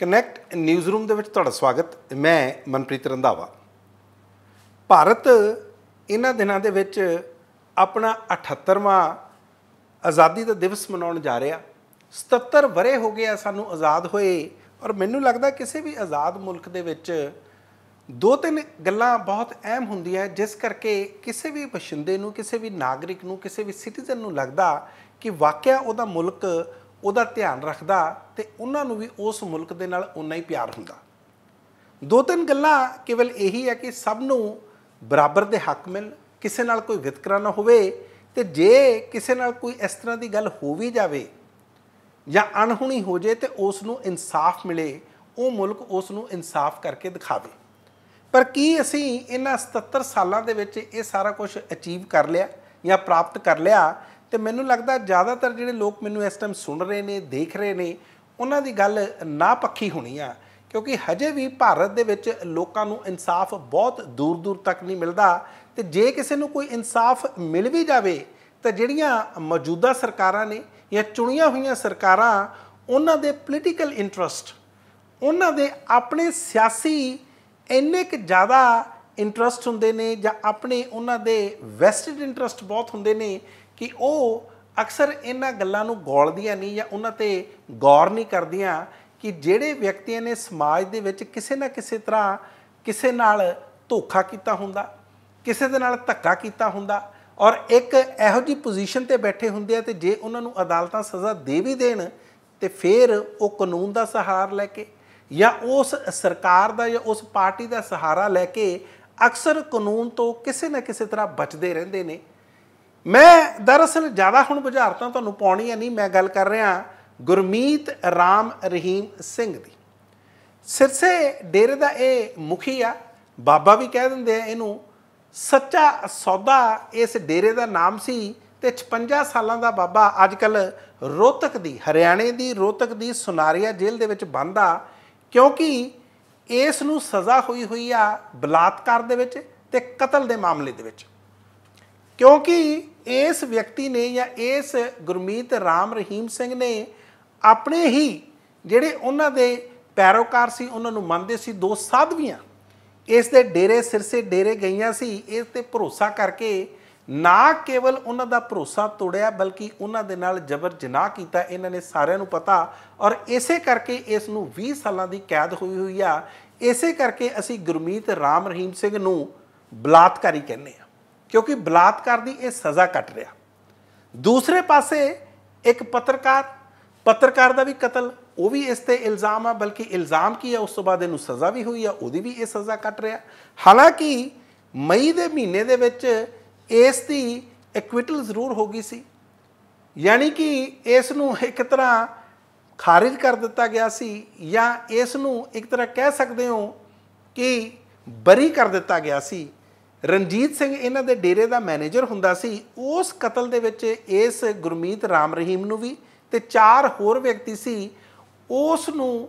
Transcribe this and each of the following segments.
connect news room ਦੇ ਵਿੱਚ ਤੁਹਾਡਾ ਸਵਾਗਤ ਮੈਂ ਮਨਪ੍ਰੀਤ ਰੰਧਾਵਾ ਭਾਰਤ ਇਹਨਾਂ ਦਿਨਾਂ ਦੇ ਵਿੱਚ ਆਪਣਾ 78ਵਾਂ ਆਜ਼ਾਦੀ ਦਾ ਦਿਵਸ ਮਨਾਉਣ ਜਾ ਰਿਹਾ 77 ਬਰੇ ਹੋ ਗਏ ਆ ਸਾਨੂੰ ਆਜ਼ਾਦ ਹੋਏ ਔਰ ਮੈਨੂੰ ਲੱਗਦਾ ਕਿਸੇ ਵੀ ਆਜ਼ਾਦ ਮੁਲਕ ਦੇ ਵਿੱਚ ਦੋ ਤਿੰਨ ਗੱਲਾਂ ਬਹੁਤ ਅਹਿਮ ਹੁੰਦੀਆਂ ਜਿਸ ਕਰਕੇ ਕਿਸੇ ਵੀ ਬਸ਼ਿੰਦੇ ਨੂੰ ਕਿਸੇ ਵੀ ਨਾਗਰਿਕ ਨੂੰ ਕਿਸੇ ਵੀ ਸਿਟੀਜ਼ਨ ਨੂੰ ਲੱਗਦਾ ਕਿ ਵਾਕਿਆ ਉਹਦਾ ਮੁਲਕ ਉਹਦਾ ਧਿਆਨ ਰੱਖਦਾ ਤੇ ਉਹਨਾਂ ਨੂੰ ਵੀ ਉਸ ਮੁਲਕ ਦੇ ਨਾਲ ਉਨਾ ਹੀ ਪਿਆਰ ਹੁੰਦਾ ਦੋ ਤਿੰਨ ਗੱਲਾਂ ਕੇਵਲ ਇਹੀ ਹੈ ਕਿ ਸਭ ਨੂੰ ਬਰਾਬਰ ਦੇ ਹੱਕ ਮਿਲ ਕਿਸੇ ਨਾਲ ਕੋਈ ਵਿਤਕਰਾ ਨਾ ਹੋਵੇ ਤੇ ਜੇ ਕਿਸੇ ਨਾਲ ਕੋਈ ਇਸ ਤਰ੍ਹਾਂ ਦੀ ਗੱਲ ਹੋ ਵੀ ਜਾਵੇ ਜਾਂ ਅਣਹੁਣੀ ਹੋ ਜੇ ਤੇ ਉਸ ਨੂੰ ਇਨਸਾਫ ਮਿਲੇ ਉਹ ਮੁਲਕ ਉਸ ਨੂੰ ਇਨਸਾਫ ਕਰਕੇ ਦਿਖਾਵੇ ਪਰ ਕੀ ਅਸੀਂ ਇਹਨਾਂ 77 ਸਾਲਾਂ ਦੇ ਵਿੱਚ ਇਹ ਸਾਰਾ ਕੁਝ ਅਚੀਵ ਕਰ ਲਿਆ ਜਾਂ ਪ੍ਰਾਪਤ ਕਰ ਲਿਆ ਤੇ ਮੈਨੂੰ ਲੱਗਦਾ ਜ਼ਿਆਦਾਤਰ ਜਿਹੜੇ ਲੋਕ ਮੈਨੂੰ ਇਸ ਟਾਈਮ ਸੁਣ ਰਹੇ ਨੇ ਦੇਖ ਰਹੇ ਨੇ ਉਹਨਾਂ ਦੀ ਗੱਲ ਨਾ ਪੱਕੀ ਹੋਣੀ ਆ ਕਿਉਂਕਿ ਹਜੇ ਵੀ ਭਾਰਤ ਦੇ ਵਿੱਚ ਲੋਕਾਂ ਨੂੰ ਇਨਸਾਫ ਬਹੁਤ ਦੂਰ ਦੂਰ ਤੱਕ ਨਹੀਂ ਮਿਲਦਾ ਤੇ ਜੇ ਕਿਸੇ ਨੂੰ ਕੋਈ ਇਨਸਾਫ ਮਿਲ ਵੀ ਜਾਵੇ ਤਾਂ ਜਿਹੜੀਆਂ ਮੌਜੂਦਾ ਸਰਕਾਰਾਂ ਨੇ ਜਾਂ ਚੁਣੀਆਂ ਹੋਈਆਂ ਸਰਕਾਰਾਂ ਉਹਨਾਂ ਦੇ ਪੋਲੀਟੀਕਲ ਇੰਟਰਸਟ ਉਹਨਾਂ ਦੇ ਆਪਣੇ ਸਿਆਸੀ ਇੰਨੇ ਕਿ ਜ਼ਿਆਦਾ ਇੰਟਰਸਟ ਹੁੰਦੇ ਨੇ ਜਾਂ ਆਪਣੇ ਉਹਨਾਂ ਦੇ ਵੈਸਟਡ ਇੰਟਰਸਟ ਬਹੁਤ ਹੁੰਦੇ ਨੇ ਕਿ ਉਹ ਅਕਸਰ ਇਹਨਾਂ ਗੱਲਾਂ ਨੂੰ ਗੋਲਦੀਆਂ ਨਹੀਂ ਜਾਂ ਉਹਨਾਂ ਤੇ ਗੌਰ ਨਹੀਂ ਕਰਦੀਆਂ ਕਿ ਜਿਹੜੇ ਵਿਅਕਤੀਆਂ ਨੇ ਸਮਾਜ ਦੇ ਵਿੱਚ ਕਿਸੇ ਨਾ ਕਿਸੇ ਤਰ੍ਹਾਂ ਕਿਸੇ ਨਾਲ ਧੋਖਾ ਕੀਤਾ ਹੁੰਦਾ ਕਿਸੇ ਦੇ ਨਾਲ ਧੱਕਾ ਕੀਤਾ ਹੁੰਦਾ ਔਰ ਇੱਕ ਇਹੋ ਜੀ ਪੋਜੀਸ਼ਨ ਤੇ ਬੈਠੇ ਹੁੰਦੇ ਆ ਤੇ ਜੇ ਉਹਨਾਂ ਨੂੰ ਅਦਾਲਤਾਂ ਸਜ਼ਾ ਦੇ ਵੀ ਦੇਣ ਤੇ ਫਿਰ ਉਹ ਕਾਨੂੰਨ ਦਾ ਸਹਾਰਾ ਲੈ ਕੇ ਜਾਂ ਉਸ ਸਰਕਾਰ ਦਾ ਜਾਂ ਉਸ ਪਾਰਟੀ ਦਾ ਸਹਾਰਾ ਲੈ ਕੇ ਅਕਸਰ ਕਾਨੂੰਨ ਤੋਂ ਕਿਸੇ ਨਾ ਕਿਸੇ ਤਰ੍ਹਾਂ ਬਚਦੇ ਰਹਿੰਦੇ ਨੇ ਮੈਂ ਦਰਅਸਲ ਜ਼ਿਆਦਾ ਹੁਣ ਬੁਝਾਰਤਾ ਤੁਹਾਨੂੰ ਹੈ ਨਹੀਂ ਮੈਂ ਗੱਲ ਕਰ ਰਿਹਾ ਗੁਰਮੀਤ ਰਾਮ ਰਹੀਮ ਸਿੰਘ ਦੀ ਸਿਰਸੇ ਡੇਰੇ ਦਾ ਇਹ ਮੁਖੀ ਆ ਬਾਬਾ ਵੀ ਕਹਿ ਦਿੰਦੇ ਆ ਇਹਨੂੰ ਸੱਚਾ ਸੌਦਾ ਇਸ ਡੇਰੇ ਦਾ ਨਾਮ ਸੀ ਤੇ 56 ਸਾਲਾਂ ਦਾ ਬਾਬਾ ਅੱਜ ਕੱਲ ਰੋਤਕ ਦੀ ਹਰਿਆਣੇ ਦੀ ਰੋਤਕ ਦੀ ਸੁਨਾਰੀਆ ਜੇਲ੍ਹ ਦੇ ਵਿੱਚ ਬੰਦਾ ਕਿਉਂਕਿ ਇਸ ਨੂੰ ਸਜ਼ਾ ਹੋਈ ਹੋਈ ਆ ਬਲਾਤਕਾਰ ਦੇ ਵਿੱਚ ਤੇ ਕਤਲ ਦੇ ਮਾਮਲੇ ਦੇ ਵਿੱਚ ਕਿਉਂਕਿ ਇਸ ਵਿਅਕਤੀ ਨੇ ਜਾਂ ਇਸ ਗੁਰਮੀਤ ਰਾਮ ਰਹੀਮ ਸਿੰਘ ਨੇ ਆਪਣੇ ਹੀ ਜਿਹੜੇ ਉਹਨਾਂ ਦੇ ਪੈਰੋਕਾਰ ਸੀ ਉਹਨਾਂ ਨੂੰ ਮੰਨਦੇ ਸੀ ਦੋ ਸਾਧਵੀਆਂ ਇਸ ਦੇ ਡੇਰੇ ਸਿਰਸੇ ਡੇਰੇ ਗਈਆਂ ਸੀ ਇਸ ਤੇ ਭਰੋਸਾ ਕਰਕੇ ਨਾ ਕੇਵਲ ਉਹਨਾਂ ਦਾ ਭਰੋਸਾ ਤੋੜਿਆ ਬਲਕਿ ਉਹਨਾਂ ਦੇ ਨਾਲ ਜ਼ਬਰ ਜਨਾਹ ਕੀਤਾ ਇਹਨਾਂ ਨੇ ਸਾਰਿਆਂ ਨੂੰ ਪਤਾ ਔਰ ਇਸੇ ਕਰਕੇ ਇਸ ਨੂੰ 20 ਸਾਲਾਂ ਦੀ ਕੈਦ ਹੋਈ ਹੋਈ ਆ ਇਸੇ ਕਰਕੇ ਅਸੀਂ ਗੁਰਮੀਤ ਰਾਮ ਰਹੀਮ ਸਿੰਘ ਨੂੰ ਬਲਾਤਕਾਰੀ ਕਹਿੰਦੇ ਆ ਕਿਉਂਕਿ ਬਲਾਤਕਾਰ ਦੀ ਇਹ ਸਜ਼ਾ ਕੱਟ ਰਿਹਾ ਦੂਸਰੇ ਪਾਸੇ ਇੱਕ ਪੱਤਰਕਾਰ ਪੱਤਰਕਾਰ ਦਾ ਵੀ ਕਤਲ ਉਹ ਵੀ ਇਸ ਤੇ ਇਲਜ਼ਾਮ ਆ ਬਲਕਿ ਇਲਜ਼ਾਮ ਕੀ ਆ ਉਸ ਤੋਂ ਬਾਅਦ ਇਹਨੂੰ ਸਜ਼ਾ ਵੀ ਹੋਈ ਆ ਉਹਦੀ ਵੀ ਇਹ ਸਜ਼ਾ ਕੱਟ ਰਿਹਾ ਹਾਲਾਂਕਿ ਮਈ ਦੇ ਮਹੀਨੇ ਦੇ ਵਿੱਚ ਇਸ ਦੀ ਐਕਵਿਟਲ ਜ਼ਰੂਰ ਹੋ ਗਈ ਸੀ ਯਾਨੀ ਕਿ ਇਸ ਨੂੰ ਇੱਕ ਤਰ੍ਹਾਂ ਖਾਰਜ ਕਰ ਦਿੱਤਾ ਗਿਆ ਸੀ ਜਾਂ ਇਸ ਨੂੰ ਇੱਕ ਤਰ੍ਹਾਂ ਕਹਿ ਸਕਦੇ ਹੋ ਕਿ ਬਰੀ ਕਰ ਦਿੱਤਾ ਗਿਆ ਸੀ ਰਣਜੀਤ ਸਿੰਘ ਇਹਨਾਂ ਦੇ ਡੇਰੇ ਦਾ ਮੈਨੇਜਰ ਹੁੰਦਾ ਸੀ ਉਸ ਕਤਲ ਦੇ ਵਿੱਚ ਇਸ ਗੁਰਮੀਤ ਰਾਮ ਰਹੀਮ ਨੂੰ ਵੀ ਤੇ ਚਾਰ ਹੋਰ ਵਿਅਕਤੀ ਸੀ ਉਸ ਨੂੰ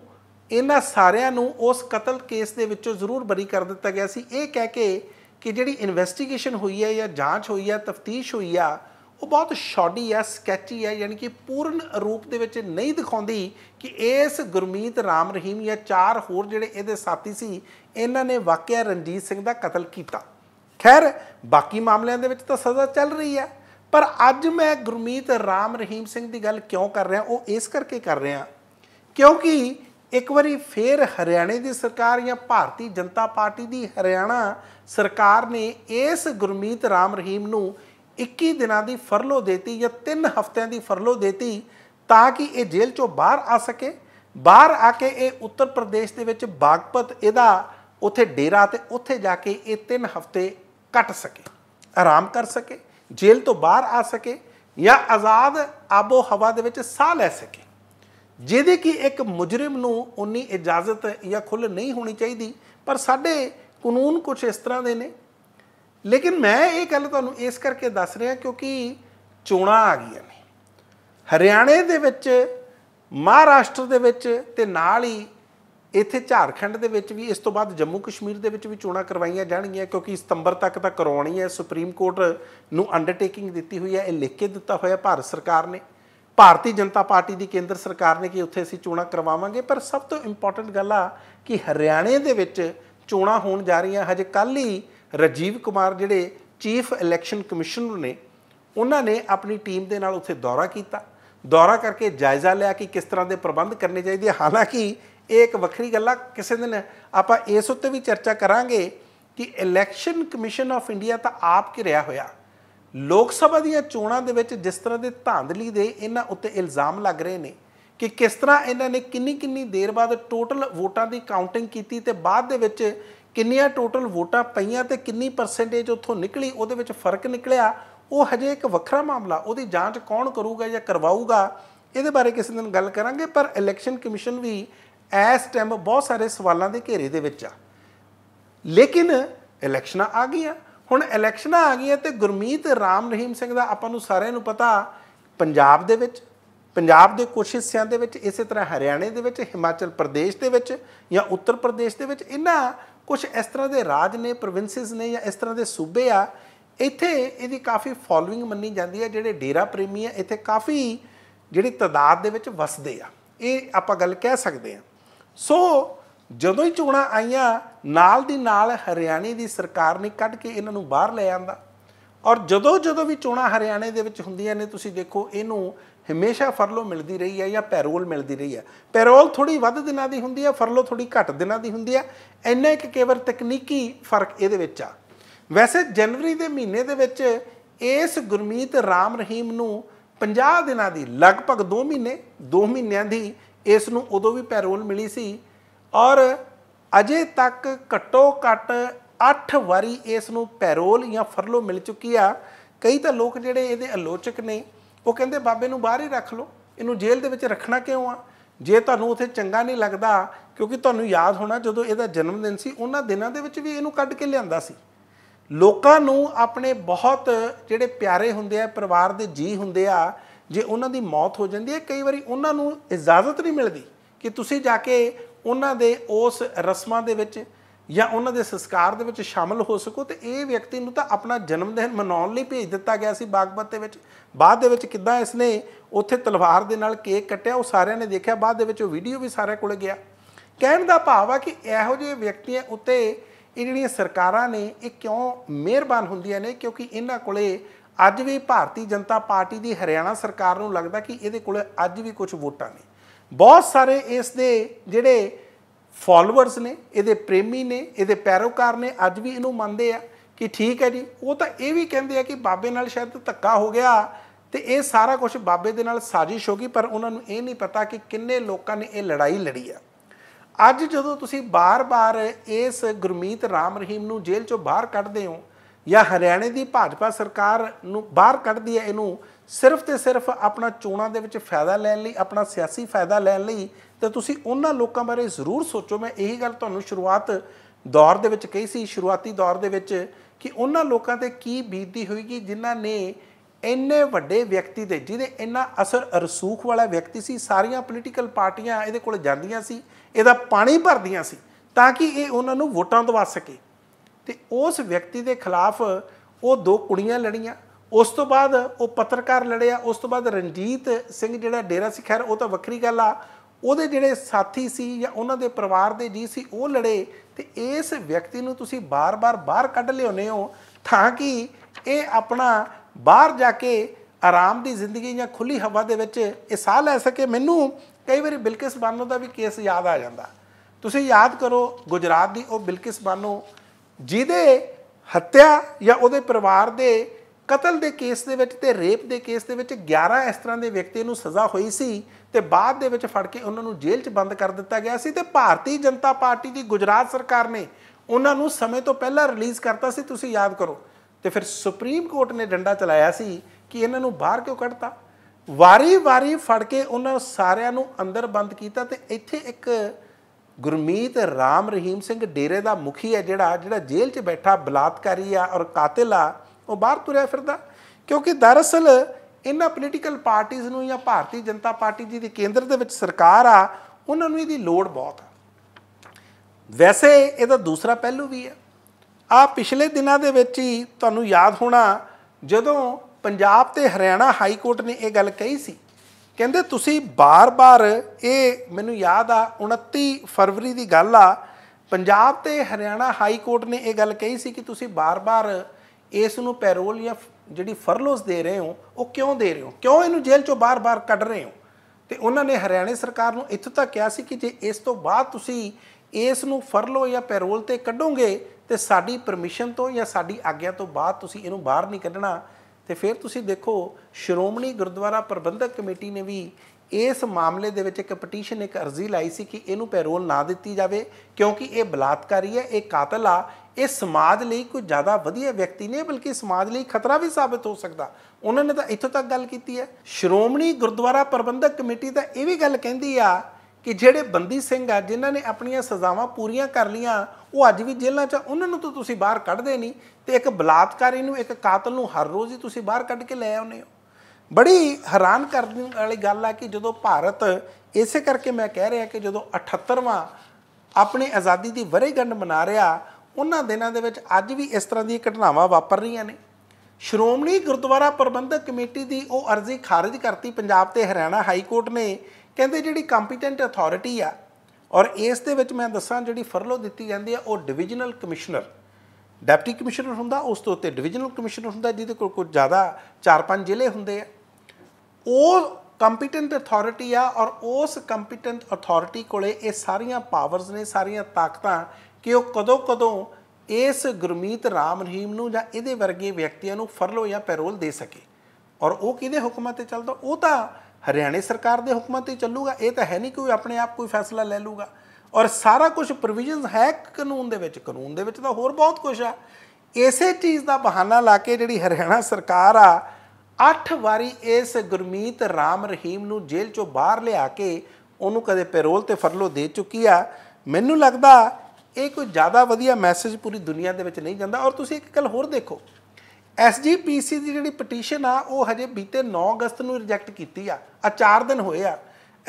ਇਹਨਾਂ ਸਾਰਿਆਂ ਨੂੰ ਉਸ ਕਤਲ ਕੇਸ ਦੇ ਵਿੱਚੋਂ ਜ਼ਰੂਰ ਬਰੀ ਕਰ ਦਿੱਤਾ ਗਿਆ ਸੀ ਇਹ ਕਹਿ ਕੇ ਕਿ ਜਿਹੜੀ ਇਨਵੈਸਟੀਗੇਸ਼ਨ ਹੋਈ ਹੈ ਜਾਂ ਜਾਂਚ ਹੋਈ ਹੈ ਤਫਤੀਸ਼ ਹੋਈ ਆ ਉਹ ਬਹੁਤ ਸ਼ੌਡੀ ਹੈ ਸਕੈਚੀ ਹੈ ਯਾਨੀ ਕਿ ਪੂਰਨ ਰੂਪ ਦੇ ਵਿੱਚ ਨਹੀਂ ਦਿਖਾਉਂਦੀ ਕਿ ਇਸ ਗੁਰਮੀਤ ਰਾਮ ਰਹੀਮ ਜਾਂ ਚਾਰ ਹੋਰ ਜਿਹੜੇ ਇਹਦੇ ਸਾਥੀ ਸੀ ਇਹਨਾਂ ਨੇ ਵਾਕਿਆ ਰਣਜੀਤ ਸਿੰਘ ਦਾ ਕਤਲ ਕੀਤਾ ਖੈਰ ਬਾਕੀ ਮਾਮਲਿਆਂ ਦੇ ਵਿੱਚ ਤਾਂ ਸਜ਼ਾ ਚੱਲ ਰਹੀ ਹੈ ਪਰ ਅੱਜ ਮੈਂ ਗੁਰਮੀਤ ਰਾਮ ਰਹੀਮ ਸਿੰਘ ਦੀ ਗੱਲ ਕਿਉਂ ਕਰ ਰਿਹਾ ਉਹ ਇਸ ਕਰਕੇ ਕਰ ਰਿਹਾ ਕਿਉਂਕਿ ਇੱਕ ਵਾਰੀ ਫੇਰ ਹਰਿਆਣੇ ਦੀ ਸਰਕਾਰ ਜਾਂ ਭਾਰਤੀ ਜਨਤਾ ਪਾਰਟੀ ਦੀ ਹਰਿਆਣਾ ਸਰਕਾਰ ਨੇ ਇਸ ਗੁਰਮੀਤ ਰਾਮ ਰਹੀਮ ਨੂੰ 21 ਦਿਨਾਂ ਦੀ ਫਰਲੋ ਦੇਤੀ ਜਾਂ 3 ਹਫ਼ਤਿਆਂ ਦੀ ਫਰਲੋ ਦੇਤੀ ਤਾਂ ਕਿ ਇਹ ਜੇਲ੍ਹ ਚੋਂ ਬਾਹਰ ਆ ਸਕੇ ਬਾਹਰ ਆ ਕੇ ਇਹ ਉੱਤਰ ਪ੍ਰਦੇਸ਼ ਦੇ ਵਿੱਚ ਬਾਗਪਤ ਇਹਦਾ ਉੱਥੇ ਡੇਰਾ ਤੇ ਉੱਥੇ ਜਾ ਕੇ ਇਹ 3 ਹਫ਼ਤੇ ਕੱਟ ਸਕੇ ਆਰਾਮ ਕਰ ਸਕੇ ਜੇਲ੍ਹ ਤੋਂ ਬਾਹਰ ਆ ਸਕੇ ਜਾਂ ਆਜ਼ਾਦ ਆਬੋ ਹਵਾ ਦੇ ਵਿੱਚ ਸਾਹ ਲੈ ਸਕੇ ਜਿਹਦੇ ਕਿ ਇੱਕ ਮੁਜਰਮ ਨੂੰ ਉਨੀ ਇਜਾਜ਼ਤ ਜਾਂ ਖੁੱਲ ਨਹੀਂ ਹੋਣੀ ਚਾਹੀਦੀ ਪਰ ਸਾਡੇ ਕਾਨੂੰਨ ਕੁਝ ਇਸ ਤਰ੍ਹਾਂ ਦੇ ਨੇ ਲੇਕਿਨ ਮੈਂ ਇਹ ਗੱਲ ਤੁਹਾਨੂੰ ਇਸ ਕਰਕੇ ਦੱਸ ਰਿਹਾ ਕਿਉਂਕਿ ਚੋਣਾ ਆ ਗਈਆਂ ਨੇ ਹਰਿਆਣੇ ਦੇ ਵਿੱਚ ਮਹਾਰਾਸ਼ਟਰ ਦੇ ਵਿੱਚ ਤੇ ਨਾਲ ਹੀ ਇੱਥੇ ਝਾਰਖੰਡ ਦੇ ਵਿੱਚ ਵੀ ਇਸ ਤੋਂ ਬਾਅਦ ਜੰਮੂ ਕਸ਼ਮੀਰ ਦੇ ਵਿੱਚ ਵੀ ਚੋਣਾਂ ਕਰਵਾਈਆਂ ਜਾਣਗੀਆਂ ਕਿਉਂਕਿ ਸਤੰਬਰ ਤੱਕ ਤਾਂ ਕਰਾਉਣੀ ਹੈ ਸੁਪਰੀਮ ਕੋਰਟ ਨੂੰ ਅੰਡਰਟੇਕਿੰਗ ਦਿੱਤੀ ਹੋਈ ਹੈ ਇਹ ਲਿਖ ਕੇ ਦਿੱਤਾ ਹੋਇਆ ਭਾਰਤ ਸਰਕਾਰ ਨੇ ਭਾਰਤੀ ਜਨਤਾ ਪਾਰਟੀ ਦੀ ਕੇਂਦਰ ਸਰਕਾਰ ਨੇ ਕਿ ਉੱਥੇ ਅਸੀਂ ਚੋਣਾਂ ਕਰਵਾਵਾਂਗੇ ਪਰ ਸਭ ਤੋਂ ਇੰਪੋਰਟੈਂਟ ਗੱਲ ਆ ਕਿ ਹਰਿਆਣੇ ਦੇ ਵਿੱਚ ਚੋਣਾਂ ਹੋਣ ਜਾ ਰਹੀਆਂ ਹਜੇ ਕੱਲ ਹੀ ਰਜੀਵ ਕੁਮਾਰ ਜਿਹੜੇ ਚੀਫ ਇਲੈਕਸ਼ਨ ਕਮਿਸ਼ਨਰ ਨੇ ਉਹਨਾਂ ਨੇ ਆਪਣੀ ਟੀਮ ਦੇ ਨਾਲ ਉੱਥੇ ਦੌਰਾ ਕੀਤਾ ਦੌਰਾ ਕਰਕੇ ਜਾਇਜ਼ਾ ਲਿਆ ਕਿ ਕਿਸ ਤਰ੍ਹਾਂ ਦੇ ਪ੍ਰਬੰਧ ਕਰਨੇ ਚਾਹੀਦੇ ਹਾਲਾਂਕਿ ਇਹ ਇੱਕ ਵੱਖਰੀ ਗੱਲ ਆ ਕਿਸੇ ਦਿਨ ਆਪਾਂ ਇਸ ਉੱਤੇ ਵੀ ਚਰਚਾ ਕਰਾਂਗੇ ਕਿ ਇਲੈਕਸ਼ਨ ਕਮਿਸ਼ਨ ਆਫ ਇੰਡੀਆ ਤਾਂ ਆਪ ਰਿਹਾ ਹੋਇਆ ਲੋਕ ਸਭਾ ਦੀਆਂ ਚੋਣਾਂ ਦੇ ਵਿੱਚ ਜਿਸ ਤਰ੍ਹਾਂ ਦੇ ਧਾਂਦਲੀ ਦੇ ਇਹਨਾਂ ਉੱਤੇ ਇਲਜ਼ਾਮ ਲੱਗ ਰਹੇ ਨੇ ਕਿ ਕਿਸ ਤਰ੍ਹਾਂ ਇਹਨਾਂ ਨੇ ਕਿੰਨੀ ਕਿੰਨੀ ਦੇਰ ਬਾਅਦ ਟੋਟਲ ਵੋਟਾਂ ਦੀ ਕਾਊਂਟਿੰਗ ਕੀਤੀ ਤੇ ਬਾਅਦ ਦੇ ਵਿੱਚ ਕਿੰਨੀਆਂ ਟੋਟਲ ਵੋਟਾਂ ਪਈਆਂ ਤੇ ਕਿੰਨੀ ਪਰਸੈਂਟੇਜ ਉੱਥੋਂ ਨਿਕਲੀ ਉਹਦੇ ਵਿੱਚ ਫਰਕ ਨਿਕਲਿਆ ਉਹ ਹਜੇ ਇੱਕ ਵੱਖਰਾ ਮਾਮਲਾ ਉਹਦੀ ਜਾਂਚ ਕੌਣ ਕਰੂਗਾ ਜਾਂ ਕਰਵਾਊਗਾ ਇਹਦੇ ਬਾਰੇ ਕਿਸੇ ਦਿਨ ਗੱਲ ਕਰਾਂਗੇ ਪਰ ਇਲੈਕਸ਼ਨ ਕਮਿਸ਼ਨ ਵੀ ਐਸ ਟਾਈਮ ਬਹੁਤ ਸਾਰੇ ਸਵਾਲਾਂ ਦੇ ਘੇਰੇ ਦੇ ਵਿੱਚ ਆ ਲੇਕਿਨ ਇਲੈਕਸ਼ਨਾਂ ਆ ਗਈਆਂ ਹੁਣ ਇਲੈਕਸ਼ਨਾਂ ਆ ਗਈਆਂ ਤੇ ਗੁਰਮੀਤ ਰਾਮ ਰਹੀਮ ਸਿੰਘ ਦਾ ਆਪਾਂ ਨੂੰ ਸਾਰਿਆਂ ਨੂੰ ਪਤਾ ਪੰਜਾਬ ਦੇ ਵਿੱਚ ਪੰਜਾਬ ਦੇ ਕੁਝ ਹਿੱਸਿਆਂ ਦੇ ਵਿੱਚ ਇਸੇ ਤਰ੍ਹਾਂ ਹਰਿਆਣੇ ਦੇ ਵਿੱਚ ਹਿਮਾਚਲ ਪ੍ਰਦੇਸ਼ ਦੇ ਵਿੱਚ ਜਾਂ ਉੱਤਰ ਪ੍ਰਦੇਸ਼ ਦੇ ਵਿੱਚ ਇਹਨਾਂ ਕੁਝ ਇਸ ਤਰ੍ਹਾਂ ਦੇ ਰਾਜ ਨੇ ਪ੍ਰੋਵਿੰਸਸ ਨੇ ਜਾਂ ਇਸ ਤਰ੍ਹਾਂ ਦੇ ਸੂਬੇ ਆ ਇੱਥੇ ਇਹਦੀ ਕਾਫੀ ਫਾਲੋਇੰਗ ਮੰਨੀ ਜਾਂਦੀ ਹੈ ਜਿਹੜੇ ਡੇਰਾ ਪ੍ਰੇਮੀ ਆ ਇੱਥੇ ਕਾਫੀ ਜਿਹੜੀ ਤਦਾਦ ਦੇ ਵਿੱਚ ਵਸਦੇ ਆ ਇਹ ਆਪਾਂ ਗੱਲ ਕਹਿ ਸਕਦੇ ਆ ਸੋ ਜਦੋਂ ਹੀ ਚੋਣਾਂ ਆਈਆਂ ਨਾਲ ਦੀ ਨਾਲ ਹਰਿਆਣੇ ਦੀ ਸਰਕਾਰ ਨੇ ਕੱਢ ਕੇ ਇਹਨਾਂ ਨੂੰ ਬਾਹਰ ਲੈ ਆਂਦਾ ਔਰ ਜਦੋਂ ਜਦੋਂ ਵੀ ਚੋਣਾਂ ਹਰਿਆਣੇ ਦੇ ਵਿੱਚ ਹੁੰਦੀਆਂ ਨੇ ਤੁਸੀਂ ਦੇਖੋ ਇਹਨੂੰ ਹਮੇਸ਼ਾ ਫਰਲੋ ਮਿਲਦੀ ਰਹੀ ਹੈ ਜਾਂ ਪੈਰੋਲ ਮਿਲਦੀ ਰਹੀ ਹੈ ਪੈਰੋਲ ਥੋੜੀ ਵੱਧ ਦਿਨਾਂ ਦੀ ਹੁੰਦੀ ਹੈ ਫਰਲੋ ਥੋੜੀ ਘੱਟ ਦਿਨਾਂ ਦੀ ਹੁੰਦੀ ਹੈ ਇੰਨਾ ਇੱਕ ਕੇਵਲ ਤਕਨੀਕੀ ਫਰਕ ਇਹਦੇ ਵਿੱਚ ਆ ਵੈਸੇ ਜਨਵਰੀ ਦੇ ਮਹੀਨੇ ਦੇ ਵਿੱਚ ਇਸ ਗੁਰਮੀਤ ਰਾਮ ਰਹੀਮ ਨੂੰ 50 ਦਿਨਾਂ ਦੀ ਲਗਭਗ 2 ਮਹੀਨੇ 2 ਮਹੀਨਿਆਂ ਦੀ ਇਸ ਨੂੰ ਉਦੋਂ ਵੀ ਪੈਰੋਲ ਮਿਲੀ ਸੀ ਔਰ ਅਜੇ ਤੱਕ ਘੱਟੋ ਘੱਟ 8 ਵਾਰੀ ਇਸ ਨੂੰ ਪੈਰੋਲ ਜਾਂ ਫਰਲੋ ਮਿਲ ਚੁੱਕੀ ਆ ਕਈ ਤਾਂ ਲੋਕ ਜਿਹੜੇ ਇਹਦੇ ਆਲੋਚਕ ਨੇ ਉਹ ਕਹਿੰਦੇ ਬਾਬੇ ਨੂੰ ਬਾਹਰ ਹੀ ਰੱਖ ਲਓ ਇਹਨੂੰ ਜੇਲ੍ਹ ਦੇ ਵਿੱਚ ਰੱਖਣਾ ਕਿਉਂ ਆ ਜੇ ਤੁਹਾਨੂੰ ਉਥੇ ਚੰਗਾ ਨਹੀਂ ਲੱਗਦਾ ਕਿਉਂਕਿ ਤੁਹਾਨੂੰ ਯਾਦ ਹੋਣਾ ਜਦੋਂ ਇਹਦਾ ਜਨਮ ਦਿਨ ਸੀ ਉਹਨਾਂ ਦਿਨਾਂ ਦੇ ਵਿੱਚ ਵੀ ਇਹਨੂੰ ਕੱਢ ਕੇ ਲਿਆਂਦਾ ਸੀ ਲੋਕਾਂ ਨੂੰ ਆਪਣੇ ਬਹੁਤ ਜਿਹੜੇ ਪਿਆਰੇ ਹੁੰਦੇ ਆ ਪਰਿਵਾਰ ਦੇ ਜੀ ਹੁੰਦੇ ਆ ਜੇ ਉਹਨਾਂ ਦੀ ਮੌਤ ਹੋ ਜਾਂਦੀ ਹੈ ਕਈ ਵਾਰੀ ਉਹਨਾਂ ਨੂੰ ਇਜਾਜ਼ਤ ਨਹੀਂ ਮਿਲਦੀ ਕਿ ਤੁਸੀਂ ਜਾ ਕੇ ਉਹਨਾਂ ਦੇ ਉਸ ਰਸਮਾਂ ਦੇ ਵਿੱਚ ਜਾਂ ਉਹਨਾਂ ਦੇ ਸੰਸਕਾਰ ਦੇ ਵਿੱਚ ਸ਼ਾਮਲ ਹੋ ਸਕੋ ਤੇ ਇਹ ਵਿਅਕਤੀ ਨੂੰ ਤਾਂ ਆਪਣਾ ਜਨਮ ਦਿਨ ਮਨਾਉਣ ਲਈ ਭੇਜ ਦਿੱਤਾ ਗਿਆ ਸੀ ਬਾਗਬਤ ਦੇ ਵਿੱਚ ਬਾਅਦ ਦੇ ਵਿੱਚ ਕਿੱਦਾਂ ਇਸਨੇ ਉੱਥੇ ਤਲਵਾਰ ਦੇ ਨਾਲ ਕੇਕ ਕੱਟਿਆ ਉਹ ਸਾਰਿਆਂ ਨੇ ਦੇਖਿਆ ਬਾਅਦ ਦੇ ਵਿੱਚ ਉਹ ਵੀਡੀਓ ਵੀ ਸਾਰਿਆਂ ਕੋਲ ਗਿਆ ਕਹਿਣ ਦਾ ਭਾਵ ਆ ਕਿ ਇਹੋ ਜਿਹੇ ਵਿਅਕਤੀਆਂ ਉੱਤੇ ਇਹ ਜਿਹੜੀਆਂ ਸਰਕਾਰਾਂ ਨੇ ਇਹ ਕਿਉਂ ਮਿਹਰਬਾਨ ਹੁੰਦੀਆਂ ਨੇ ਕਿਉਂਕਿ ਇਹਨਾਂ ਕੋਲੇ ਅੱਜ ਵੀ ਭਾਰਤੀ ਜਨਤਾ ਪਾਰਟੀ ਦੀ ਹਰਿਆਣਾ ਸਰਕਾਰ ਨੂੰ ਲੱਗਦਾ ਕਿ ਇਹਦੇ ਕੋਲੇ ਅੱਜ ਵੀ ਕੁਝ ਵੋਟਾਂ ਨੇ ਬਹੁਤ ਸਾਰੇ ਇਸ ਦੇ ਜਿਹੜੇ ਫਾਲੋਅਰਸ ਨੇ ਇਹਦੇ ਪ੍ਰੇਮੀ ਨੇ ਇਹਦੇ ਪੈਰੋਕਾਰ ਨੇ ਅੱਜ ਵੀ ਇਹਨੂੰ ਮੰਨਦੇ ਆ ਕਿ ਠੀਕ ਹੈ ਜੀ ਉਹ ਤਾਂ ਇਹ ਵੀ ਕਹਿੰਦੇ ਆ ਕਿ ਬਾਬੇ ਨਾਲ ਸ਼ਾਇਦ ਧੱਕਾ ਹੋ ਗਿਆ ਤੇ ਇਹ ਸਾਰਾ ਕੁਝ ਬਾਬੇ ਦੇ ਨਾਲ ਸਾਜ਼ਿਸ਼ ਹੋ ਗਈ ਪਰ ਉਹਨਾਂ ਨੂੰ ਇਹ ਨਹੀਂ ਪਤਾ ਕਿ ਕਿੰਨੇ ਲੋਕਾਂ ਨੇ ਇਹ ਲੜਾਈ ਲੜੀ ਆ ਅੱਜ ਜਦੋਂ ਤੁਸੀਂ ਬਾਰ-ਬਾਰ ਇਸ ਗੁਰਮੀਤ ਰਾਮ ਰਹੀਮ ਨੂੰ ਜੇਲ੍ਹ ਚੋਂ ਬਾਹਰ ਕੱਢਦੇ ਹੋ ਜਾਂ ਹਰਿਆਣੇ ਦੀ ਭਾਜਪਾ ਸਰਕਾਰ ਨੂੰ ਬਾਹਰ ਕੱਢਦੀ ਹੈ ਇਹਨੂੰ ਸਿਰਫ ਤੇ ਸਿਰਫ ਆਪਣਾ ਚੋਣਾਂ ਦੇ ਵਿੱਚ ਫਾਇਦਾ ਲੈਣ ਲਈ ਆਪਣਾ ਸਿਆਸੀ ਫਾਇਦਾ ਲੈਣ ਲਈ ਤੇ ਤੁਸੀਂ ਉਹਨਾਂ ਲੋਕਾਂ ਬਾਰੇ ਜ਼ਰੂਰ ਸੋਚੋ ਮੈਂ ਇਹੀ ਗੱਲ ਤੁਹਾਨੂੰ ਸ਼ੁਰੂਆਤ ਦੌਰ ਦੇ ਵਿੱਚ ਕਹੀ ਸੀ ਸ਼ੁਰੂਆਤੀ ਦੌਰ ਦੇ ਵਿੱਚ ਕਿ ਉਹਨਾਂ ਲੋਕਾਂ ਤੇ ਕੀ ਬੀਤਦੀ ਹੋਏਗੀ ਜਿਨ੍ਹਾਂ ਨੇ ਇੰਨੇ ਵੱਡੇ ਵਿਅਕਤੀ ਦੇ ਜਿਹਦੇ ਇੰਨਾ ਅਸਰ ਰਸੂਖ ਵਾਲਾ ਵਿਅਕਤੀ ਸੀ ਸਾਰੀਆਂ ਪੋਲੀਟੀਕਲ ਪਾਰਟੀਆਂ ਇਹਦੇ ਕੋਲ ਜਾਂਦੀਆਂ ਸੀ ਇਹਦਾ ਪਾਣੀ ਭਰਦੀਆਂ ਸੀ ਤਾਂ ਕਿ ਇਹ ਉਹਨਾਂ ਨੂੰ ਵੋਟਾਂ ਦਵਾ ਸਕੇ ਤੇ ਉਸ ਵਿਅਕਤੀ ਦੇ ਖਿਲਾਫ ਉਹ ਦੋ ਕੁੜੀਆਂ ਲੜੀਆਂ ਉਸ ਤੋਂ ਬਾਅਦ ਉਹ ਪੱਤਰਕਾਰ ਲੜਿਆ ਉਸ ਤੋਂ ਬਾਅਦ ਰਣਜੀਤ ਸਿੰਘ ਜਿਹੜਾ ਡੇਰਾ ਸੀ ਖੈਰ ਉਹ ਤਾਂ ਵੱਖਰੀ ਗੱਲ ਆ ਉਹਦੇ ਜਿਹੜੇ ਸਾਥੀ ਸੀ ਜਾਂ ਉਹਨਾਂ ਦੇ ਪਰਿਵਾਰ ਦੇ ਜੀ ਸੀ ਉਹ ਲੜੇ ਤੇ ਇਸ ਵਿਅਕਤੀ ਨੂੰ ਤੁਸੀਂ ਬਾਰ-ਬਾਰ ਬਾਹਰ ਕੱਢ ਲਿਆਉਨੇ ਹੋ ਤਾਂ ਕਿ ਇਹ ਆਪਣਾ ਬਾਹਰ ਜਾ ਕੇ ਆਰਾਮ ਦੀ ਜ਼ਿੰਦਗੀ ਜਾਂ ਖੁੱਲੀ ਹਵਾ ਦੇ ਵਿੱਚ ਇਹ ਸਾਹ ਲੈ ਸਕੇ ਮੈਨੂੰ ਕਈ ਵਾਰੀ ਬਿਲਕਿਸ ਬਾਨੋ ਦਾ ਵੀ ਕੇਸ ਯਾਦ ਆ ਜਾਂਦਾ ਤੁਸੀਂ ਯਾਦ ਕਰੋ ਗੁਜਰਾਤ ਦੀ ਉਹ ਬਿਲਕਿਸ ਬਾਨੋ ਜਿਹਦੇ ਹੱਤਿਆ ਜਾਂ ਉਹਦੇ ਪਰਿਵਾਰ ਦੇ ਕਤਲ ਦੇ ਕੇਸ ਦੇ ਵਿੱਚ ਤੇ ਰੇਪ ਦੇ ਕੇਸ ਦੇ ਵਿੱਚ 11 ਇਸ ਤਰ੍ਹਾਂ ਦੇ ਵਿਅਕਤੀ ਨੂੰ ਸਜ਼ਾ ਹੋਈ ਸੀ ਤੇ ਬਾਅਦ ਦੇ ਵਿੱਚ ਫੜ ਕੇ ਉਹਨਾਂ ਨੂੰ ਜੇਲ੍ਹ 'ਚ ਬੰਦ ਕਰ ਦਿੱਤਾ ਗਿਆ ਸੀ ਤੇ ਭਾਰਤੀ ਜਨਤਾ ਪਾਰਟੀ ਦੀ ਗੁਜਰਾਤ ਸਰਕਾਰ ਨੇ ਉਹਨਾਂ ਨੂੰ ਸਮੇਂ ਤੋਂ ਪਹਿਲਾਂ ਰਿਲੀਜ਼ ਕਰਤਾ ਸੀ ਤੁਸੀਂ ਯਾਦ ਕਰੋ ਤੇ ਫਿਰ ਸੁਪਰੀਮ ਕੋਰਟ ਨੇ ਡੰਡਾ ਚਲਾਇਆ ਸੀ ਕਿ ਇਹਨਾਂ ਨੂੰ ਬਾਹਰ ਕਿਉਂ ਕੱਢਤਾ ਵਾਰੀ-ਵਾਰੀ ਫੜ ਕੇ ਉਹਨਾਂ ਸਾਰਿਆਂ ਨੂੰ ਅੰਦਰ ਬੰਦ ਕੀਤਾ ਤੇ ਇੱਥੇ ਇੱਕ ਗੁਰਮੀਤ ਰਾਮ ਰਹੀਮ ਸਿੰਘ ਡੇਰੇ ਦਾ ਮੁਖੀ ਹੈ ਜਿਹੜਾ ਜਿਹੜਾ ਜੇਲ੍ਹ 'ਚ ਬੈਠਾ ਬਲਾਤਕਾਰੀ ਆ ਔਰ ਕਾਤਿਲ ਆ ਉਹ ਬਾਹਰ ਤੁਰਿਆ ਫਿਰਦਾ ਕਿਉਂਕਿ ਦਰਅਸਲ ਇਹਨਾਂ ਪੋਲੀਟੀਕਲ ਪਾਰਟੀਆਂ ਨੂੰ ਜਾਂ ਭਾਰਤੀ ਜਨਤਾ ਪਾਰਟੀ ਦੀ ਦੇ ਕੇਂਦਰ ਦੇ ਵਿੱਚ ਸਰਕਾਰ ਆ ਉਹਨਾਂ ਨੂੰ ਇਹਦੀ ਲੋੜ ਬਹੁਤ ਆ ਵੈਸੇ ਇਹਦਾ ਦੂਸਰਾ ਪਹਿਲੂ ਵੀ ਹੈ ਆ ਪਿਛਲੇ ਦਿਨਾਂ ਦੇ ਵਿੱਚ ਹੀ ਤੁਹਾਨੂੰ ਯਾਦ ਹੋਣਾ ਜਦੋਂ ਪੰਜਾਬ ਤੇ ਹਰਿਆਣਾ ਹਾਈ ਕੋਰਟ ਨੇ ਇਹ ਗੱਲ ਕਹੀ ਸੀ ਕਹਿੰਦੇ ਤੁਸੀਂ ਬਾਰ-ਬਾਰ ਇਹ ਮੈਨੂੰ ਯਾਦ ਆ 29 ਫਰਵਰੀ ਦੀ ਗੱਲ ਆ ਪੰਜਾਬ ਤੇ ਹਰਿਆਣਾ ਹਾਈ ਕੋਰਟ ਨੇ ਇਹ ਗੱਲ ਕਹੀ ਸੀ ਕਿ ਤੁਸੀਂ ਬਾਰ-ਬਾਰ ਇਸ ਨੂੰ ਪੈਰੋਲ ਜਾਂ ਜਿਹੜੀ ਫਰਲੋਸ ਦੇ ਰਹੇ ਹੋ ਉਹ ਕਿਉਂ ਦੇ ਰਹੇ ਹੋ ਕਿਉਂ ਇਹਨੂੰ ਜੇਲ੍ਹ ਚੋਂ ਬਾਰ-ਬਾਰ ਕੱਢ ਰਹੇ ਹੋ ਤੇ ਉਹਨਾਂ ਨੇ ਹਰਿਆਣਾ ਸਰਕਾਰ ਨੂੰ ਇੱਥੋਂ ਤੱਕ ਕਿਹਾ ਸੀ ਕਿ ਜੇ ਇਸ ਤੋਂ ਬਾਅਦ ਤੁਸੀਂ ਇਸ ਨੂੰ ਫਰਲੋ ਜਾਂ ਪੈਰੋਲ ਤੇ ਕੱਢੋਗੇ ਤੇ ਸਾਡੀ ਪਰਮਿਸ਼ਨ ਤੋਂ ਜਾਂ ਸਾਡੀ ਆਗਿਆ ਤੋਂ ਬਾਅਦ ਤੁਸੀਂ ਇਹਨੂੰ ਬਾਹਰ ਨਹੀਂ ਕੱਢਣਾ ਤੇ ਫਿਰ ਤੁਸੀਂ ਦੇਖੋ ਸ਼੍ਰੋਮਣੀ ਗੁਰਦੁਆਰਾ ਪ੍ਰਬੰਧਕ ਕਮੇਟੀ ਨੇ ਵੀ ਇਸ ਮਾਮਲੇ ਦੇ ਵਿੱਚ ਇੱਕ ਪਟੀਸ਼ਨ ਇੱਕ ਅਰਜ਼ੀ ਲਾਈ ਸੀ ਕਿ ਇਹਨੂੰ ਪੈਰੋਲ ਨਾ ਦਿੱਤੀ ਜਾਵੇ ਕਿਉਂਕਿ ਇਹ ਬਲਾਤਕਾਰੀ ਹੈ ਇਹ ਕਾਤਲ ਆ ਇਹ ਸਮਾਜ ਲਈ ਕੋਈ ਜ਼ਿਆਦਾ ਵਧੀਆ ਵਿਅਕਤੀ ਨਹੀਂ ਬਲਕਿ ਸਮਾਜ ਲਈ ਖਤਰਾ ਵੀ ਸਾਬਤ ਹੋ ਸਕਦਾ ਉਹਨਾਂ ਨੇ ਤਾਂ ਇੱਥੋਂ ਤੱਕ ਗੱਲ ਕੀਤੀ ਹੈ ਸ਼੍ਰੋਮਣੀ ਗੁਰਦੁਆਰਾ ਪ੍ਰਬੰਧਕ ਕਮੇਟੀ ਤਾਂ ਇਹ ਵੀ ਗੱਲ ਕਹਿੰਦੀ ਆ ਕਿ ਜਿਹੜੇ ਬੰਦੀ ਸਿੰਘ ਆ ਜਿਨ੍ਹਾਂ ਨੇ ਆਪਣੀਆਂ ਸਜ਼ਾਵਾਂ ਪੂਰੀਆਂ ਕਰ ਲੀਆਂ ਉਹ ਅੱਜ ਵੀ ਜੇਲ੍ਹਾਂ 'ਚ ਉਹਨਾਂ ਨੂੰ ਤਾਂ ਤੁਸੀਂ ਬਾਹਰ ਕੱਢਦੇ ਨਹੀਂ ਤੇ ਇੱਕ ਬਲਾਤਕਾਰੀ ਨੂੰ ਇੱਕ ਕਾਤਲ ਨੂੰ ਹਰ ਰੋਜ਼ ਹੀ ਤੁਸੀਂ ਬਾਹਰ ਕੱਢ ਕੇ ਲੈ ਆਉਂਦੇ ਹੋ ਬੜੀ ਹੈਰਾਨ ਕਰਨ ਵਾਲੀ ਗੱਲ ਆ ਕਿ ਜਦੋਂ ਭਾਰਤ ਇਸੇ ਕਰਕੇ ਮੈਂ ਕਹਿ ਰਿਹਾ ਕਿ ਜਦੋਂ 78ਵਾਂ ਆਪਣੀ ਆਜ਼ਾਦੀ ਦੀ ਵਰੇਗੰਢ ਮਨਾ ਰਿਹਾ ਉਹਨਾਂ ਦਿਨਾਂ ਦੇ ਵਿੱਚ ਅੱਜ ਵੀ ਇਸ ਤਰ੍ਹਾਂ ਦੀਆਂ ਘਟਨਾਵਾਂ ਵਾਪਰ ਰਹੀਆਂ ਨੇ ਸ਼੍ਰੋਮਣੀ ਗੁਰਦੁਆਰਾ ਪ੍ਰਬੰਧਕ ਕਮੇਟੀ ਦੀ ਉਹ ਅਰਜ਼ੀ ਖਾਰਜ ਕਰਤੀ ਪੰਜਾਬ ਤੇ ਹਰਿਆਣਾ ਹਾਈ ਕੋਰਟ ਨੇ ਕਹਿੰਦੇ ਜਿਹੜੀ ਕੰਪੀਟੈਂਟ ਅਥਾਰਟੀ ਆ ਔਰ ਇਸ ਦੇ ਵਿੱਚ ਮੈਂ ਦੱਸਾਂ ਜਿਹੜੀ ਫਰਲੋ ਦਿੱਤੀ ਜਾਂਦੀ ਆ ਉਹ ਡਿਵੀਜ਼ਨਲ ਕਮਿਸ਼ਨਰ ਡਿਪਟੀ ਕਮਿਸ਼ਨਰ ਹੁੰਦਾ ਉਸ ਤੋਂ ਉੱਤੇ ਡਿਵੀਜ਼ਨਲ ਕਮਿਸ਼ਨਰ ਹੁੰਦਾ ਜਿਹਦੇ ਕੋਲ ਕੁਝ ਜ਼ਿਆਦਾ 4-5 ਜ਼ਿਲ੍ਹੇ ਹੁੰਦੇ ਆ ਉਹ ਕੰਪੀਟੈਂਟ ਅਥਾਰਟੀ ਆ ਔਰ ਉਸ ਕੰਪੀਟੈਂਟ ਅਥਾਰਟੀ ਕੋਲੇ ਇਹ ਸਾਰੀਆਂ ਪਾਵਰਸ ਨੇ ਸਾਰੀਆਂ ਤਾਕਤਾਂ ਕਿ ਉਹ ਕਦੋਂ-ਕਦੋਂ ਇਸ ਗੁਰਮੀਤ ਰਾਮ ਰਹੀਮ ਨੂੰ ਜਾਂ ਇਹਦੇ ਵਰਗੇ ਵਿਅਕਤੀਆਂ ਨੂੰ ਫਰਲੋ ਜਾਂ ਪੈਰੋਲ ਦੇ ਸਕੇ ਔਰ ਉਹ ਕਿਹਦੇ ਹੁਕਮਾਂ ਤੇ ਚੱਲਦਾ ਉਹ ਤਾਂ ਹਰਿਆਣੇ ਸਰਕਾਰ ਦੇ ਹੁਕਮਾਂ ਤੇ ਚੱਲੂਗਾ ਇਹ ਤਾਂ ਹੈ ਨਹੀਂ ਕੋਈ ਆਪਣੇ ਆਪ ਕੋਈ ਫੈਸਲਾ ਲੈ ਲੂਗਾ ਔਰ ਸਾਰਾ ਕੁਝ ਪ੍ਰੋਵੀਜ਼ਨਸ ਹੈ ਕਾਨੂੰਨ ਦੇ ਵਿੱਚ ਕਾਨੂੰਨ ਦੇ ਵਿੱਚ ਤਾਂ ਹੋਰ ਬਹੁਤ ਕੁਝ ਆ ਇਸੇ ਚੀਜ਼ ਦਾ ਬਹਾਨਾ ਲਾ ਕੇ ਜਿਹੜੀ ਹਰਿਆਣਾ ਸਰਕਾਰ ਆ 8 ਵਾਰੀ ਇਸ ਗੁਰਮੀਤ ਰਾਮ ਰਹੀਮ ਨੂੰ ਜੇਲ੍ਹ ਚੋਂ ਬਾਹਰ ਲਿਆ ਕੇ ਉਹਨੂੰ ਕਦੇ ਪੈਰੋਲ ਤੇ ਫਰਲੋ ਦੇ ਚੁੱਕੀ ਆ ਮੈਨੂੰ ਲੱਗਦਾ ਇਹ ਕੋਈ ਜ਼ਿਆਦਾ ਵਧੀਆ ਮੈਸੇਜ ਪੂਰੀ ਦੁਨੀਆ ਦੇ ਵਿੱਚ ਨਹੀਂ ਜਾਂਦਾ ਔਰ ਤੁਸੀਂ ਇੱਕ ਗੱਲ ਹੋਰ ਦੇਖੋ ਐਸਜੀਪੀਸੀ ਦੀ ਜਿਹੜੀ ਪਟੀਸ਼ਨ ਆ ਉਹ ਹਜੇ ਬੀਤੇ 9 ਅਗਸਤ ਨੂੰ ਰਿਜੈਕਟ ਕੀਤੀ ਆ ਆ 4 ਦਿਨ ਹੋਏ ਆ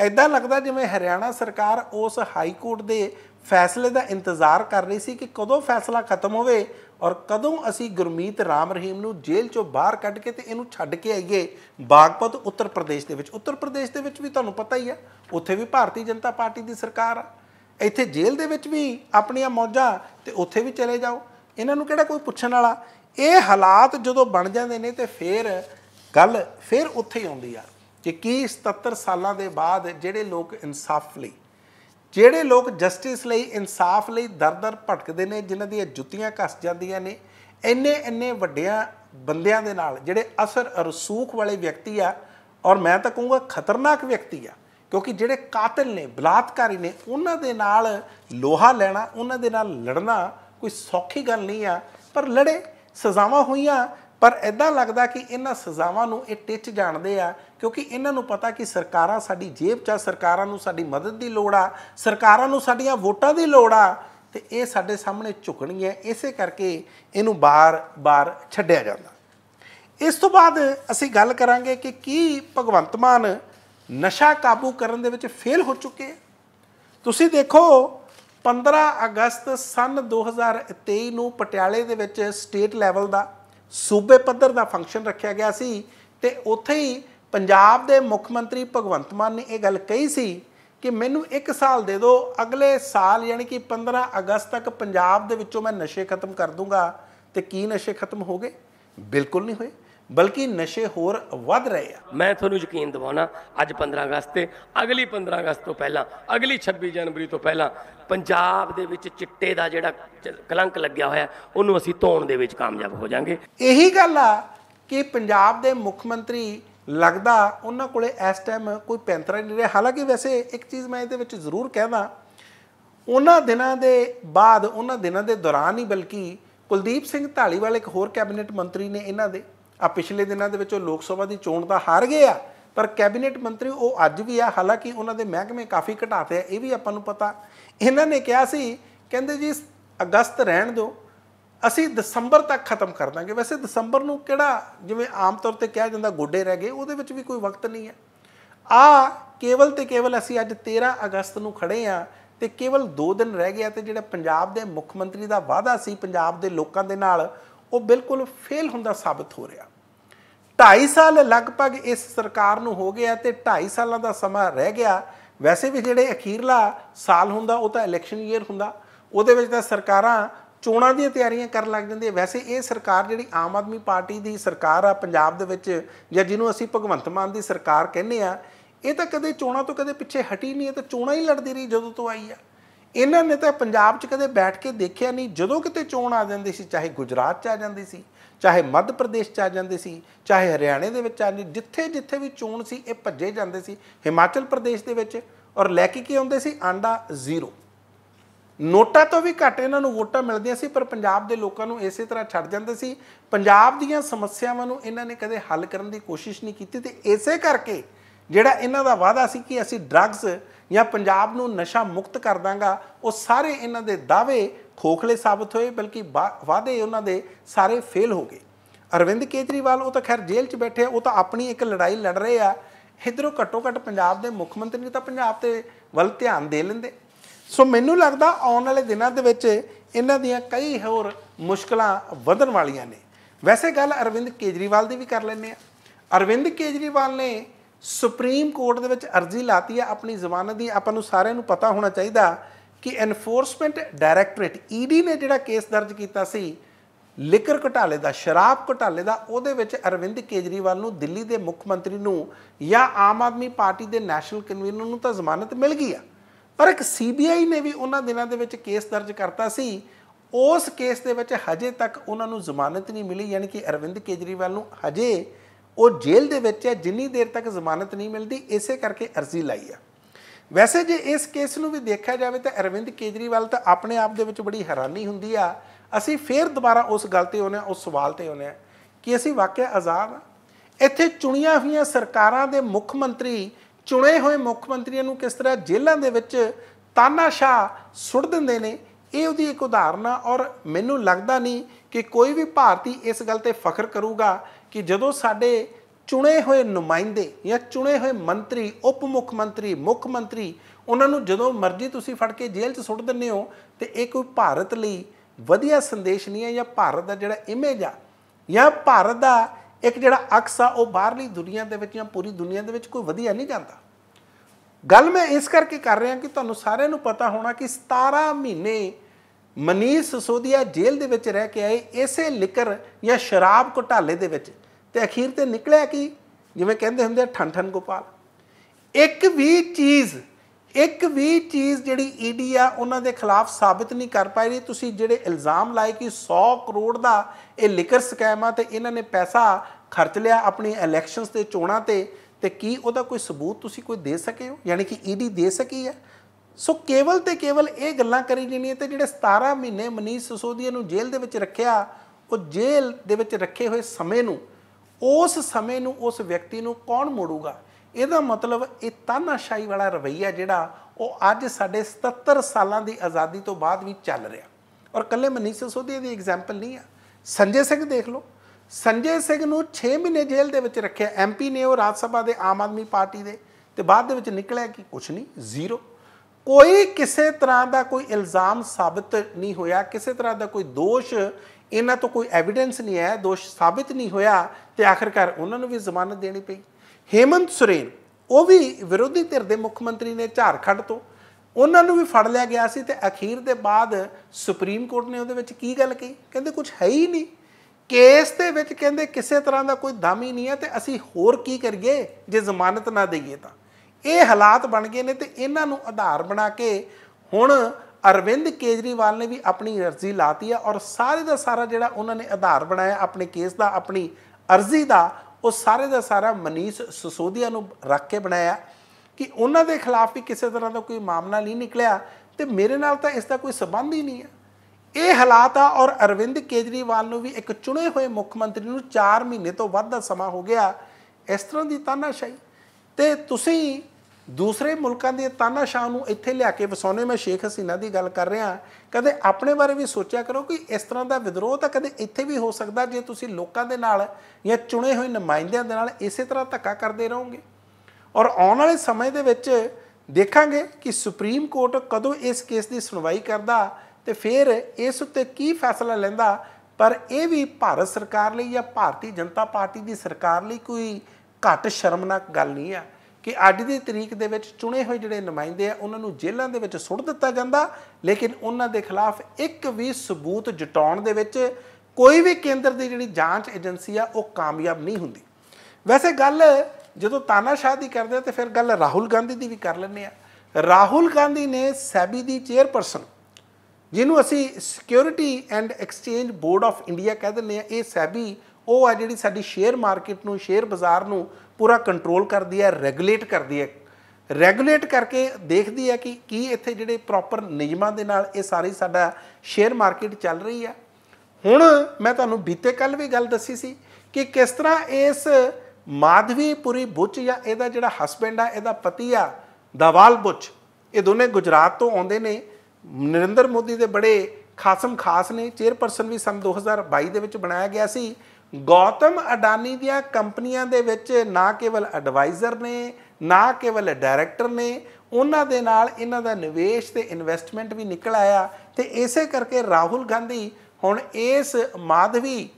ਐਦਾਂ ਲੱਗਦਾ ਜਿਵੇਂ ਹਰਿਆਣਾ ਸਰਕਾਰ ਉਸ ਹਾਈ ਕੋਰਟ ਦੇ ਫੈਸਲੇ ਦਾ ਇੰਤਜ਼ਾਰ ਕਰ ਰਹੀ ਸੀ ਕਿ ਕਦੋਂ ਫੈਸਲਾ ਖਤਮ ਹੋਵੇ ਔਰ ਕਦੋਂ ਅਸੀਂ ਗੁਰਮੀਤ ਰਾਮ ਰਹੀਮ ਨੂੰ ਜੇਲ੍ਹ ਚੋਂ ਬਾਹਰ ਕੱਢ ਕੇ ਤੇ ਇਹਨੂੰ ਛੱਡ ਕੇ ਆਈਏ ਬਾਗਪਤ ਉੱਤਰ ਪ੍ਰਦੇਸ਼ ਦੇ ਵਿੱਚ ਉੱਤਰ ਪ੍ਰਦੇਸ਼ ਦੇ ਵਿੱਚ ਵੀ ਤੁਹਾਨੂੰ ਪਤਾ ਹੀ ਆ ਉੱਥੇ ਵੀ ਭਾਰਤੀ ਜਨਤਾ ਪਾਰਟੀ ਦੀ ਸਰਕਾਰ ਆ ਇੱਥੇ ਜੇਲ੍ਹ ਦੇ ਵਿੱਚ ਵੀ ਆਪਣੀਆਂ ਮੌਜਾਂ ਤੇ ਉੱਥੇ ਵੀ ਚਲੇ ਜਾਓ ਇਹਨਾਂ ਨੂੰ ਕਿਹੜਾ ਕੋਈ ਪੁੱਛਣ ਵਾਲਾ ਇਹ ਹਾਲਾਤ ਜਦੋਂ ਬਣ ਜਾਂਦੇ ਨੇ ਤੇ ਫੇਰ ਗੱਲ ਫੇਰ ਉੱਥੇ ਹੀ ਆਉਂਦੀ ਆ ਕਿ ਕੀ 77 ਸਾਲਾਂ ਦੇ ਬਾਅਦ ਜਿਹੜੇ ਲੋਕ ਇਨਸਾਫ ਲਈ ਜਿਹੜੇ ਲੋਕ ਜਸਟਿਸ ਲਈ ਇਨਸਾਫ ਲਈ ਦਰ-ਦਰ ਭਟਕਦੇ ਨੇ ਜਿਨ੍ਹਾਂ ਦੀਆਂ ਜੁੱਤੀਆਂ ਕੱਸ ਜਾਂਦੀਆਂ ਨੇ ਇੰਨੇ ਇੰਨੇ ਵੱਡਿਆਂ ਬੰਦਿਆਂ ਦੇ ਨਾਲ ਜਿਹੜੇ ਅਸਰ ਰਸੂਖ ਵਾਲੇ ਵਿਅਕਤੀ ਆ ਔਰ ਮੈਂ ਤਾਂ ਕਹੂੰਗਾ ਖਤਰਨਾਕ ਵਿਅਕਤੀ ਆ ਕਿਉਂਕਿ ਜਿਹੜੇ ਕਾਤਲ ਨੇ ਬਲਾਤਕਾਰੀ ਨੇ ਉਹਨਾਂ ਦੇ ਨਾਲ ਲੋਹਾ ਲੈਣਾ ਉਹਨਾਂ ਦੇ ਨਾਲ ਲੜਨਾ ਕੋਈ ਸੌਖੀ ਗੱਲ ਨਹੀਂ ਆ ਪਰ ਲੜੇ ਸਜ਼ਾਵਾਂ ਹੋਈਆਂ ਪਰ ਐਦਾਂ ਲੱਗਦਾ ਕਿ ਇਹਨਾਂ ਸਜ਼ਾਵਾਂ ਨੂੰ ਇਹ ਟਿੱਚ ਜਾਣਦੇ ਆ ਕਿਉਂਕਿ ਇਹਨਾਂ ਨੂੰ ਪਤਾ ਕਿ ਸਰਕਾਰਾਂ ਸਾਡੀ ਜੇਬ 'ਚ ਆ ਸਰਕਾਰਾਂ ਨੂੰ ਸਾਡੀ ਮਦਦ ਦੀ ਲੋੜ ਆ ਸਰਕਾਰਾਂ ਨੂੰ ਸਾਡੀਆਂ ਵੋਟਾਂ ਦੀ ਲੋੜ ਆ ਤੇ ਇਹ ਸਾਡੇ ਸਾਹਮਣੇ ਝੁਕਣੀ ਹੈ ਇਸੇ ਕਰਕੇ ਇਹਨੂੰ ਬਾਰ-ਬਾਰ ਛੱਡਿਆ ਜਾਂਦਾ ਇਸ ਤੋਂ ਬਾਅਦ ਅਸੀਂ ਗੱਲ ਕਰਾਂਗੇ ਕਿ ਕੀ ਭਗਵੰਤ ਮਾਨ ਨਸ਼ਾ ਕਾਬੂ ਕਰਨ ਦੇ ਵਿੱਚ ਫੇਲ ਹੋ ਚੁੱਕੇ ਤੁਸੀਂ ਦੇਖੋ 15 ਅਗਸਤ ਸਨ 2023 ਨੂੰ ਪਟਿਆਲੇ ਦੇ ਵਿੱਚ ਸਟੇਟ ਲੈਵਲ ਦਾ ਸੂਬੇ ਪੱਧਰ ਦਾ ਫੰਕਸ਼ਨ ਰੱਖਿਆ ਗਿਆ ਸੀ ਤੇ ਉੱਥੇ ਹੀ ਪੰਜਾਬ ਦੇ ਮੁੱਖ ਮੰਤਰੀ ਭਗਵੰਤ ਮਾਨ ਨੇ ਇਹ ਗੱਲ ਕਹੀ ਸੀ ਕਿ ਮੈਨੂੰ 1 ਸਾਲ ਦੇ ਦਿਓ ਅਗਲੇ ਸਾਲ ਯਾਨੀ ਕਿ 15 ਅਗਸਤ ਤੱਕ ਪੰਜਾਬ ਦੇ ਵਿੱਚੋਂ ਮੈਂ ਨਸ਼ੇ ਖਤਮ ਕਰ ਦੂੰਗਾ ਤੇ ਕੀ ਨਸ਼ੇ ਖਤਮ ਹੋ ਗਏ ਬਿਲਕੁਲ ਨਹੀਂ ਹੋਏ ਬਲਕਿ ਨਸ਼ੇ ਹੋਰ ਵੱਧ ਰਹੇ ਆ ਮੈਂ ਤੁਹਾਨੂੰ ਯਕੀਨ ਦਿਵਾਉਣਾ ਅੱਜ 15 ਅਗਸਤ ਤੇ ਅਗਲੀ 15 ਅਗਸਤ ਤੋਂ ਪਹਿਲਾਂ ਅਗਲੀ 26 ਜਨਵਰੀ ਤੋਂ ਪਹਿਲਾਂ ਪੰਜਾਬ ਦੇ ਵਿੱਚ ਚਿੱਟੇ ਦਾ ਜਿਹੜਾ ਕਲੰਕ ਲੱਗਿਆ ਹੋਇਆ ਉਹਨੂੰ ਅਸੀਂ ਧੋਣ ਦੇ ਵਿੱਚ ਕਾਮਯਾਬ ਹੋ ਜਾਾਂਗੇ ਇਹੀ ਗੱਲ ਆ ਕਿ ਪੰਜਾਬ ਦੇ ਮੁੱਖ ਮੰਤਰੀ ਲੱਗਦਾ ਉਹਨਾਂ ਕੋਲੇ ਇਸ ਟਾਈਮ ਕੋਈ ਪੈਂਤਰਾ ਨਹੀਂ ਰਿਹਾ ਹਾਲਾਂਕਿ ਵੈਸੇ ਇੱਕ ਚੀਜ਼ ਮੈਂ ਇਹਦੇ ਵਿੱਚ ਜ਼ਰੂਰ ਕਹਿਣਾ ਉਹਨਾਂ ਦਿਨਾਂ ਦੇ ਬਾਅਦ ਉਹਨਾਂ ਦਿਨਾਂ ਦੇ ਦੌਰਾਨ ਹੀ ਬਲਕਿ ਕੁਲਦੀਪ ਸਿੰਘ ਢਾਲੀਵਾਲ ਇੱਕ ਹੋਰ ਕੈਬਨਿਟ ਮੰਤਰੀ ਨੇ ਇਹਨਾਂ ਦੇ ਆ ਪਿਛਲੇ ਦਿਨਾਂ ਦੇ ਵਿੱਚ ਉਹ ਲੋਕ ਸਭਾ ਦੀ ਚੋਣ ਤਾਂ ਹਾਰ ਗਏ ਆ ਪਰ ਕੈਬਨਿਟ ਮੰਤਰੀ ਉਹ ਅੱਜ ਵੀ ਆ ਹਾਲਾਂਕਿ ਉਹਨਾਂ ਦੇ ਮਹਿਕਮੇ ਕਾਫੀ ਘਟਾਤੇ ਆ ਇਹ ਵੀ ਆਪਾਂ ਨੂੰ ਪਤਾ ਇਹਨਾਂ ਨੇ ਕਿਹਾ ਸੀ ਕਹਿੰਦੇ ਜੀ ਅਗਸਤ ਰਹਿਣ ਦਿਓ ਅਸੀਂ ਦਸੰਬਰ ਤੱਕ ਖਤਮ ਕਰ ਦਾਂਗੇ ਵੈਸੇ ਦਸੰਬਰ ਨੂੰ ਕਿਹੜਾ ਜਿਵੇਂ ਆਮ ਤੌਰ ਤੇ ਕਿਹਾ ਜਾਂਦਾ ਗੋਡੇ ਰਹਿ ਗਏ ਉਹਦੇ ਵਿੱਚ ਵੀ ਕੋਈ ਵਕਤ ਨਹੀਂ ਹੈ ਆ ਕੇਵਲ ਤੇ ਕੇਵਲ ਅਸੀਂ ਅੱਜ 13 ਅਗਸਤ ਨੂੰ ਖੜੇ ਆ ਤੇ ਕੇਵਲ 2 ਦਿਨ ਰਹਿ ਗਿਆ ਤੇ ਜਿਹੜਾ ਪੰਜਾਬ ਦੇ ਮੁੱਖ ਮੰਤਰੀ ਦਾ ਵਾਅਦਾ ਸੀ ਪੰਜਾਬ ਦੇ ਲੋਕਾਂ ਦੇ ਨਾਲ ਉਹ ਬਿਲਕੁਲ ਫੇਲ ਹੁੰਦਾ ਸਾਬਤ ਹੋ ਰਿਹਾ ਢਾਈ ਸਾਲ ਲਗਭਗ ਇਸ ਸਰਕਾਰ ਨੂੰ ਹੋ ਗਿਆ ਤੇ 2.5 ਸਾਲਾਂ ਦਾ ਸਮਾਂ ਰਹਿ ਗਿਆ ਵੈਸੇ ਵੀ ਜਿਹੜੇ ਅਖੀਰਲਾ ਸਾਲ ਹੁੰਦਾ ਉਹ ਤਾਂ ਇਲੈਕਸ਼ਨ ਈਅਰ ਹੁੰਦਾ ਉਹਦੇ ਵਿੱਚ ਤਾਂ ਸਰਕਾਰਾਂ ਚੋਣਾਂ ਦੀਆਂ ਤਿਆਰੀਆਂ ਕਰਨ ਲੱਗ ਜਾਂਦੀ ਹੈ ਵੈਸੇ ਇਹ ਸਰਕਾਰ ਜਿਹੜੀ ਆਮ ਆਦਮੀ ਪਾਰਟੀ ਦੀ ਸਰਕਾਰ ਆ ਪੰਜਾਬ ਦੇ ਵਿੱਚ ਜਾਂ ਜਿਹਨੂੰ ਅਸੀਂ ਭਗਵੰਤ ਮਾਨ ਦੀ ਸਰਕਾਰ ਕਹਿੰਦੇ ਆ ਇਹ ਤਾਂ ਕਦੇ ਚੋਣਾਂ ਤੋਂ ਕਦੇ ਪਿੱਛੇ ਹਟੀ ਨਹੀਂ ਇਹ ਤਾਂ ਚੋਣਾਂ ਹੀ ਲੜਦੀ ਰਹੀ ਜਦੋਂ ਤੋਂ ਆਈ ਆ ਇਹਨਾਂ ਨੇ ਤਾਂ ਪੰਜਾਬ 'ਚ ਕਦੇ ਬੈਠ ਕੇ ਦੇਖਿਆ ਨਹੀਂ ਜਦੋਂ ਕਿਤੇ ਚੋਣ ਆ ਜਾਂਦੀ ਸੀ ਚਾਹੇ ਗੁਜਰਾਤ 'ਚ ਆ ਜਾਂਦੀ ਸੀ ਚਾਹੇ ਮੱਧ ਪ੍ਰਦੇਸ਼ ਚ ਆ ਜਾਂਦੇ ਸੀ ਚਾਹੇ ਹਰਿਆਣੇ ਦੇ ਵਿੱਚ ਆ ਜਾਂਦੇ ਜਿੱਥੇ ਜਿੱਥੇ ਵੀ ਚੋਣ ਸੀ ਇਹ ਭੱਜੇ ਜਾਂਦੇ ਸੀ ਹਿਮਾਚਲ ਪ੍ਰਦੇਸ਼ ਦੇ ਵਿੱਚ ਔਰ ਲੈ ਕੇ ਕੀ ਆਉਂਦੇ ਸੀ ਆਂਡਾ ਜ਼ੀਰੋ ਨੋਟਾ ਤੋਂ ਵੀ ਘੱਟ ਇਹਨਾਂ ਨੂੰ ਵੋਟਾਂ ਮਿਲਦੀਆਂ ਸੀ ਪਰ ਪੰਜਾਬ ਦੇ ਲੋਕਾਂ ਨੂੰ ਇਸੇ ਤਰ੍ਹਾਂ ਛੱਡ ਜਾਂਦੇ ਸੀ ਪੰਜਾਬ ਦੀਆਂ ਸਮੱਸਿਆਵਾਂ ਨੂੰ ਇਹਨਾਂ ਨੇ ਕਦੇ ਹੱਲ ਕਰਨ ਦੀ ਕੋਸ਼ਿਸ਼ ਨਹੀਂ ਕੀਤੀ ਤੇ ਇਸੇ ਕਰਕੇ ਜਿਹੜਾ ਇਹਨਾਂ ਦਾ ਵਾਅਦਾ ਸੀ ਕਿ ਅਸੀਂ ਡਰੱਗਸ ਜਾਂ ਪੰਜਾਬ ਨੂੰ ਨਸ਼ਾ ਮੁਕਤ ਕਰ ਦਾਂਗਾ ਉਹ ਸਾਰੇ ਇਹਨਾਂ ਦੇ ਦਾਅਵੇ ਖੋਖਲੇ ਸਾਬਤ ਹੋਏ ਬਲਕਿ ਵਾਅਦੇ ਉਹਨਾਂ ਦੇ ਸਾਰੇ ਫੇਲ ਹੋ ਗਏ ਅਰਵਿੰਦ ਕੇਜਰੀਵਾਲ ਉਹ ਤਾਂ ਖੈਰ ਜੇਲ੍ਹ 'ਚ ਬੈਠੇ ਉਹ ਤਾਂ ਆਪਣੀ ਇੱਕ ਲੜਾਈ ਲੜ ਰਹੇ ਆ ਇਧਰੋਂ ਘੱਟੋ ਘੱਟ ਪੰਜਾਬ ਦੇ ਮੁੱਖ ਮੰਤਰੀ ਤਾਂ ਪੰਜਾਬ ਤੇ ਵੱਲ ਧਿਆਨ ਦੇ ਲੈਂਦੇ ਸੋ ਮੈਨੂੰ ਲੱਗਦਾ ਆਉਣ ਵਾਲੇ ਦਿਨਾਂ ਦੇ ਵਿੱਚ ਇਹਨਾਂ ਦੀਆਂ ਕਈ ਹੋਰ ਮੁਸ਼ਕਲਾਂ ਵਧਣ ਵਾਲੀਆਂ ਨੇ ਵੈਸੇ ਗੱਲ ਅਰਵਿੰਦ ਕੇਜਰੀਵਾਲ ਦੀ ਵੀ ਕਰ ਲੈਂਦੇ ਆ ਅਰਵਿੰਦ ਕੇਜਰੀਵਾਲ ਨੇ ਸੁਪਰੀਮ ਕੋਰਟ ਦੇ ਵਿੱਚ ਅਰਜ਼ੀ ਲਾਤੀ ਹੈ ਆਪਣੀ ਜ਼ਮਾਨਤ ਦੀ ਆਪਾਂ ਨੂੰ ਸਾਰਿਆਂ ਨੂੰ ਪਤਾ ਹੋਣਾ ਚਾਹੀਦਾ ਕਿ ਐਨਫੋਰਸਮੈਂਟ ਡਾਇਰੈਕਟੋਰੇਟ ਈਡੀ ਨੇ ਜਿਹੜਾ ਕੇਸ ਦਰਜ ਕੀਤਾ ਸੀ ਲਿਕਰ ਘਟਾਲੇ ਦਾ ਸ਼ਰਾਬ ਘਟਾਲੇ ਦਾ ਉਹਦੇ ਵਿੱਚ ਅਰਵਿੰਦ ਕੇਜਰੀਵਾਲ ਨੂੰ ਦਿੱਲੀ ਦੇ ਮੁੱਖ ਮੰਤਰੀ ਨੂੰ ਜਾਂ ਆਮ ਆਦਮੀ ਪਾਰਟੀ ਦੇ ਨੈਸ਼ਨਲ ਕਨਵੀਨਰ ਨੂੰ ਤਾਂ ਜ਼ਮਾਨਤ ਮਿਲ ਗਈ ਆ ਪਰ ਇੱਕ ਸੀਬੀਆਈ ਨੇ ਵੀ ਉਹਨਾਂ ਦਿਨਾਂ ਦੇ ਵਿੱਚ ਕੇਸ ਦਰਜ ਕਰਤਾ ਸੀ ਉਸ ਕੇਸ ਦੇ ਵਿੱਚ ਹਜੇ ਤੱਕ ਉਹਨਾਂ ਨੂੰ ਜ਼ਮਾਨਤ ਨਹੀਂ ਮਿਲੀ ਯਾਨੀ ਕਿ ਅਰਵਿੰਦ ਕੇਜਰੀਵਾਲ ਨੂੰ ਹਜੇ ਉਹ ਜੇਲ੍ਹ ਦੇ ਵਿੱਚ ਹੈ ਜਿੰਨੀ ਦੇਰ ਤੱਕ ਜ਼ਮਾਨਤ ਨਹੀਂ ਮਿਲਦੀ ਇਸੇ ਕਰਕੇ ਅਰਜ਼ੀ ਲਾਈ ਆ ਵੈਸੇ ਜੇ ਇਸ ਕੇਸ ਨੂੰ ਵੀ ਦੇਖਿਆ ਜਾਵੇ ਤਾਂ ਅਰਵਿੰਦ ਕੇਜਰੀਵਾਲ ਤਾਂ ਆਪਣੇ ਆਪ ਦੇ ਵਿੱਚ ਬੜੀ ਹੈਰਾਨੀ ਹੁੰਦੀ ਆ ਅਸੀਂ ਫੇਰ ਦੁਬਾਰਾ ਉਸ ਗੱਲ ਤੇ ਆਉਨੇ ਆ ਉਸ ਸਵਾਲ ਤੇ ਆਉਨੇ ਆ ਕਿ ਅਸੀਂ ਵਾਕਿਆ ਆਜ਼ਾਦ ਆ ਇੱਥੇ ਚੁਣੀਆਂ ਹੋਈਆਂ ਸਰਕਾਰਾਂ ਦੇ ਮੁੱਖ ਮੰਤਰੀ ਚੁਣੇ ਹੋਏ ਮੁੱਖ ਮੰਤਰੀਆਂ ਨੂੰ ਕਿਸ ਤਰ੍ਹਾਂ ਜੇਲ੍ਹਾਂ ਦੇ ਵਿੱਚ ਤਾਨਾਸ਼ਾ ਸੁੱਟ ਦਿੰਦੇ ਨੇ ਇਹ ਉਹਦੀ ਇੱਕ ਉਦਾਹਰਨ ਆ ਔਰ ਮੈਨੂੰ ਲੱਗਦਾ ਨਹੀਂ ਕਿ ਕੋਈ ਵੀ ਭਾਰਤੀ ਇਸ ਗੱਲ ਤੇ ਫਖਰ ਕਰੂਗਾ ਕਿ ਜਦੋਂ ਸਾਡੇ ਚੁਣੇ ਹੋਏ ਨੁਮਾਇੰਦੇ ਜਾਂ ਚੁਣੇ ਹੋਏ ਮੰਤਰੀ ਉਪ ਮੁੱਖ ਮੰਤਰੀ ਮੁੱਖ ਮੰਤਰੀ ਉਹਨਾਂ ਨੂੰ ਜਦੋਂ ਮਰਜ਼ੀ ਤੁਸੀਂ ਫੜ ਕੇ ਜੇਲ੍ਹ 'ਚ ਸੁੱਟ ਦਿੰਨੇ ਹੋ ਤੇ ਇਹ ਕੋਈ ਭਾਰਤ ਲਈ ਵਧੀਆ ਸੰਦੇਸ਼ ਨਹੀਂ ਹੈ ਜਾਂ ਭਾਰਤ ਦਾ ਜਿਹੜਾ ਇਮੇਜ ਆ ਜਾਂ ਭਾਰਤ ਦਾ ਇੱਕ ਜਿਹੜਾ ਅਕਸ ਆ ਉਹ ਬਾਹਰਲੀ ਦੁਨੀਆ ਦੇ ਵਿੱਚ ਜਾਂ ਪੂਰੀ ਦੁਨੀਆ ਦੇ ਵਿੱਚ ਕੋਈ ਵਧੀਆ ਨਹੀਂ ਜਾਂਦਾ ਗੱਲ ਮੈਂ ਇਸ ਕਰਕੇ ਕਰ ਰਿਹਾ ਕਿ ਤੁਹਾਨੂੰ ਸਾਰਿਆਂ ਨੂੰ ਪਤਾ ਹੋਣਾ ਕਿ 17 ਮਹੀਨੇ ਮਨੀਸ਼ ਸਸੋਦੀਆ ਜੇਲ੍ਹ ਦੇ ਵਿੱਚ ਰਹਿ ਕੇ ਆਏ ਇਸੇ ਲਿਕਰ ਜਾਂ ਸ਼ਰਾਬ ਘੁਟਾਲੇ ਦੇ ਵਿੱਚ ਤੇ ਅਖੀਰ ਤੇ ਨਿਕਲਿਆ ਕੀ ਜਿਵੇਂ ਕਹਿੰਦੇ ਹੁੰਦੇ ਠਣ ਠਣ ਗੋਪਾਲ ਇੱਕ ਵੀ ਚੀਜ਼ ਇੱਕ ਵੀ ਚੀਜ਼ ਜਿਹੜੀ ਈਡੀ ਆ ਉਹਨਾਂ ਦੇ ਖਿਲਾਫ ਸਾਬਤ ਨਹੀਂ ਕਰ ਪਾਈ ਰਹੀ ਤੁਸੀਂ ਜਿਹੜੇ ਇਲਜ਼ਾਮ ਲਾਏ ਕਿ 100 ਕਰੋੜ ਦਾ ਇਹ ਲਿਕਰ ਸਕੈਮ ਆ ਤੇ ਇਹਨਾਂ ਨੇ ਪੈਸਾ ਖਰਚ ਲਿਆ ਆਪਣੀ ਇਲੈਕਸ਼ਨਸ ਤੇ ਚੋਣਾਂ ਤੇ ਤੇ ਕੀ ਉਹਦਾ ਕੋਈ ਸਬੂਤ ਤੁਸੀਂ ਕੋਈ ਦੇ ਸਕੇ ਹੋ ਯਾਨੀ ਕਿ ਈਡੀ ਦੇ ਸਕੀ ਹੈ ਸੋ ਕੇਵਲ ਤੇ ਕੇਵਲ ਇਹ ਗੱਲਾਂ ਕਰੀ ਜਾਣੀਆਂ ਤੇ ਜਿਹੜੇ 17 ਮਹੀਨੇ ਮਨੀਸ਼ ਸਸੋਦੀਆ ਨੂੰ ਜੇਲ੍ਹ ਦੇ ਵਿੱਚ ਰੱਖਿਆ ਉਹ ਜੇਲ੍ਹ ਦੇ ਵਿੱਚ ਰੱਖੇ ਹੋਏ ਸਮੇਂ ਨੂੰ ਉਸ ਸਮੇਂ ਨੂੰ ਉਸ ਵਿਅਕਤੀ ਨੂੰ ਕੌਣ ਮੋੜੂਗਾ ਇਹਦਾ ਮਤਲਬ ਇਹ ਤਾਨਾਸ਼ਾਹੀ ਵਾਲਾ ਰਵਈਆ ਜਿਹੜਾ ਉਹ ਅੱਜ ਸਾਡੇ 77 ਸਾਲਾਂ ਦੀ ਆਜ਼ਾਦੀ ਤੋਂ ਬਾਅਦ ਵੀ ਚੱਲ ਰਿਹਾ ਔਰ ਕੱਲੇ ਮਨੀਸ਼ ਸਸੋਦੀਆ ਦੀ ਐਗਜ਼ਾਮਪਲ ਨਹੀਂ ਆ ਸੰਜੇ ਸਿੰਘ ਦੇਖ ਲਓ ਸੰਜੇ ਸਿੰਘ ਨੂੰ 6 ਮਹੀਨੇ ਜੇਲ੍ਹ ਦੇ ਵਿੱਚ ਰੱਖਿਆ ਐਮਪੀ ਨੇ ਉਹ ਰਾਜ ਸਭਾ ਦੇ ਆਮ ਆਦਮੀ ਪਾਰਟੀ ਦੇ ਤੇ ਬਾਅਦ ਦੇ ਵਿੱਚ ਨਿਕਲਿਆ ਕਿ ਕੁਝ ਨਹੀਂ ਜ਼ੀਰੋ ਕੋਈ ਕਿਸੇ ਤਰ੍ਹਾਂ ਦਾ ਕੋਈ ਇਲਜ਼ਾਮ ਸਾਬਤ ਨਹੀਂ ਹੋਇਆ ਕਿਸੇ ਤਰ੍ਹਾਂ ਦਾ ਕੋਈ ਦੋਸ਼ ਇਹਨਾਂ ਤੋਂ ਕੋਈ ਐਵੀਡੈਂਸ ਨਹੀਂ ਹੈ ਦੋਸ਼ ਸਾਬਤ ਨਹੀਂ ਹੋਇਆ ਤੇ ਆਖਰਕਾਰ ਉਹਨਾਂ ਨੂੰ ਵੀ ਜ਼ਮਾਨਤ ਦੇਣੀ ਪਈ ਹੇਮੰਤ ਸੁਰੇਨ ਉਹ ਵੀ ਵਿਰੋਧੀ ਧਿਰ ਦੇ ਮੁੱਖ ਮੰਤਰੀ ਨੇ ਝਾਰਖੰਡ ਤੋਂ ਉਹਨਾਂ ਨੂੰ ਵੀ ਫੜ ਲਿਆ ਗਿਆ ਸੀ ਤੇ ਅਖੀਰ ਦੇ ਬਾਅਦ ਸੁਪਰੀਮ ਕੋਰਟ ਨੇ ਉਹਦੇ ਵਿੱਚ ਕੀ ਗੱਲ ਕਹੀ ਕਹਿੰਦੇ ਕੁਝ ਹੈ ਹੀ ਨਹੀਂ ਕੇਸ ਦੇ ਵਿੱਚ ਕਹਿੰਦੇ ਕਿਸੇ ਤਰ੍ਹਾਂ ਦਾ ਕੋਈ ਦਮ ਹੀ ਨਹੀਂ ਹੈ ਤੇ ਅਸੀਂ ਹੋਰ ਕੀ ਕਰੀਏ ਜੇ ਜ਼ਮਾਨਤ ਨਾ ਦਈਏ ਤਾਂ ਇਹ ਹਾਲਾਤ ਬਣ ਗਏ ਨੇ ਤੇ ਇਹਨਾਂ ਨੂੰ ਆਧਾਰ ਬਣਾ ਕੇ ਹੁਣ ਅਰਵਿੰਦ ਕੇਜਰੀਵਾਲ ਨੇ ਵੀ ਆਪਣੀ ਅਰਜ਼ੀ ਲਾਤੀ ਆ ਔਰ ਸਾਰੇ ਦਾ ਸਾਰਾ ਜਿਹੜਾ ਉਹਨਾਂ ਨੇ ਆਧਾਰ ਬਣਾਇਆ ਆਪਣੇ ਕੇਸ ਦਾ ਆਪਣੀ ਅਰਜ਼ੀ ਦਾ ਉਹ ਸਾਰੇ ਦਾ ਸਾਰਾ ਮਨੀਸ਼ ਸਸੋਦੀਆ ਨੂੰ ਰੱਖ ਕੇ ਬਣਾਇਆ ਕਿ ਉਹਨਾਂ ਦੇ ਖਿਲਾਫ ਵੀ ਕਿਸੇ ਤਰ੍ਹਾਂ ਦਾ ਕੋਈ ਮਾਮਲਾ ਨਹੀਂ ਨਿਕਲਿਆ ਤੇ ਮੇਰੇ ਨਾਲ ਤਾਂ ਇਸ ਦਾ ਕੋਈ ਸਬੰਧ ਹੀ ਨਹੀਂ ਹੈ ਇਹ ਹਾਲਾਤ ਆ ਔਰ ਅਰਵਿੰਦ ਕੇਜਰੀਵਾਲ ਨੂੰ ਵੀ ਇੱਕ ਚੁਣੇ ਹੋਏ ਮੁੱਖ ਮੰਤਰੀ ਨੂੰ 4 ਮਹੀਨੇ ਤੋਂ ਵੱਧ ਦਾ ਸਮਾਂ ਹੋ ਗਿਆ ਇਸ ਤਰ੍ਹਾਂ ਦੀ ਤਾਨਾਸ਼ਾਹੀ ਤੇ ਤੁਸੀਂ ਦੂਸਰੇ ਮੁਲਕਾਂ ਦੇ ਤਾਨਾਸ਼ਾਹ ਨੂੰ ਇੱਥੇ ਲਿਆ ਕੇ ਵਸਾਉਣੇ ਮੈਂ ਸ਼ੇਖ ਹਸੀਨਾ ਦੀ ਗੱਲ ਕਰ ਰਿਹਾ ਕਦੇ ਆਪਣੇ ਬਾਰੇ ਵੀ ਸੋਚਿਆ ਕਰੋ ਕਿ ਇਸ ਤਰ੍ਹਾਂ ਦਾ ਵਿਦਰੋਹ ਤਾਂ ਕਦੇ ਇੱਥੇ ਵੀ ਹੋ ਸਕਦਾ ਜੇ ਤੁਸੀਂ ਲੋਕਾਂ ਦੇ ਨਾਲ ਜਾਂ ਚੁਣੇ ਹੋਏ ਨੁਮਾਇੰਦਿਆਂ ਦੇ ਨਾਲ ਇਸੇ ਤਰ੍ਹਾਂ ਧੱਕਾ ਕਰਦੇ ਰਹੋਗੇ ਔਰ ਆਉਣ ਵਾਲੇ ਸਮੇਂ ਦੇ ਵਿੱਚ ਦੇਖਾਂਗੇ ਕਿ ਸੁਪਰੀਮ ਕੋਰਟ ਕਦੋਂ ਇਸ ਕੇਸ ਦੀ ਸੁਣਵਾਈ ਕਰਦਾ ਤੇ ਫਿਰ ਇਸ ਉੱਤੇ ਕੀ ਫੈਸਲਾ ਲੈਂਦਾ ਪਰ ਇਹ ਵੀ ਭਾਰਤ ਸਰਕਾਰ ਲਈ ਜਾਂ ਭਾਰਤੀ ਜਨਤਾ ਪਾਰਟੀ ਦੀ ਸਰਕਾਰ ਲਈ ਕੋਈ ਘੱਟ ਸ਼ਰਮਨਾਕ ਗੱਲ ਨਹੀਂ ਆ ਕਿ ਅੱਜ ਦੀ ਤਰੀਕ ਦੇ ਵਿੱਚ ਚੁਣੇ ਹੋਏ ਜਿਹੜੇ ਨੁਮਾਇੰਦੇ ਆ ਉਹਨਾਂ ਨੂੰ ਜੇਲ੍ਹਾਂ ਦੇ ਵਿੱਚ ਸੁੱਟ ਦਿੱਤਾ ਜਾਂਦਾ ਲੇਕਿਨ ਉਹਨਾਂ ਦੇ ਖਿਲਾਫ ਇੱਕ ਵੀ ਸਬੂਤ ਜਟਾਉਣ ਦੇ ਵਿੱਚ ਕੋਈ ਵੀ ਕੇਂਦਰ ਦੀ ਜਿਹੜੀ ਜਾਂਚ ਏਜੰਸੀ ਆ ਉਹ ਕਾਮਯਾਬ ਨਹੀਂ ਹੁੰਦੀ ਵੈਸੇ ਗੱਲ ਜਦੋਂ ਤਾਨਾਸ਼ਾਹ ਦੀ ਕਰਦੇ ਤੇ ਫਿਰ ਗੱਲ ਰਾਹੁਲ ਗਾਂਧੀ ਦੀ ਵੀ ਕਰ ਲੈਂਦੇ ਆ ਰਾਹੁਲ ਗਾਂਧੀ ਨੇ ਸੈਬੀ ਦੀ ਚੇਅਰਪਰਸਨ ਜਿਹਨੂੰ ਅਸੀਂ security and exchange board of India ਕਹਿ ਦਿੰਦੇ ਆ ਇਹ ਸੈਬੀ ਉਹ ਆ ਜਿਹੜੀ ਸਾਡੀ ਸ਼ੇਅਰ ਮਾਰਕੀਟ ਨੂੰ ਸ਼ੇਅਰ ਬਾਜ਼ਾਰ ਨੂੰ ਪੂਰਾ ਕੰਟਰੋਲ ਕਰਦੀ ਹੈ ਰੈਗੂਲੇਟ ਕਰਦੀ ਹੈ ਰੈਗੂਲੇਟ ਕਰਕੇ ਦੇਖਦੀ ਹੈ ਕਿ ਕੀ ਇੱਥੇ ਜਿਹੜੇ ਪ੍ਰੋਪਰ ਨਿਯਮਾਂ ਦੇ ਨਾਲ ਇਹ ਸਾਰੀ ਸਾਡਾ ਸ਼ੇਅਰ ਮਾਰਕੀਟ ਚੱਲ ਰਹੀ ਹੈ ਹੁਣ ਮੈਂ ਤੁਹਾਨੂੰ ਬੀਤੇ ਕੱਲ ਵੀ ਗੱਲ ਦੱਸੀ ਸੀ ਕਿ ਕਿਸ ਤਰ੍ਹਾਂ ਇਸ ਮਾਧਵੀਪੁਰੀ ਬੁੱਚ ਜਾਂ ਇਹਦਾ ਜਿਹੜਾ ਹਸਬੰਡ ਆ ਇਹਦਾ ਪਤੀ ਆ ਦਵਾਲ ਬੁੱਚ ਇਹ ਦੋਨੇ ਗੁਜਰਾਤ ਤੋਂ ਆਉਂਦੇ ਨੇ ਨਰਿੰਦਰ ਮੋਦੀ ਦੇ ਬੜੇ ਖਾਸਮ ਖਾਸ ਨੇ ਚੇਅਰਪਰਸਨ ਵੀ ਸਨ 2022 ਦੇ ਵਿੱਚ ਬਣਾਇਆ ਗਿਆ ਸੀ ਗੌਤਮ ਅਡਾਨੀ ਦੀਆਂ ਕੰਪਨੀਆਂ ਦੇ ਵਿੱਚ ਨਾ ਕੇਵਲ ਐਡਵਾਈਜ਼ਰ ਨੇ ਨਾ ਕੇਵਲ ਡਾਇਰੈਕਟਰ ਨੇ ਉਹਨਾਂ ਦੇ ਨਾਲ ਇਹਨਾਂ ਦਾ ਨਿਵੇਸ਼ ਤੇ ਇਨਵੈਸਟਮੈਂਟ ਵੀ ਨਿਕਲ ਆਇਆ ਤੇ ਇਸੇ ਕਰਕੇ ਰਾਹੁਲ ਗਾਂਧੀ ਹੁਣ ਇਸ ਮਾਧਵੀ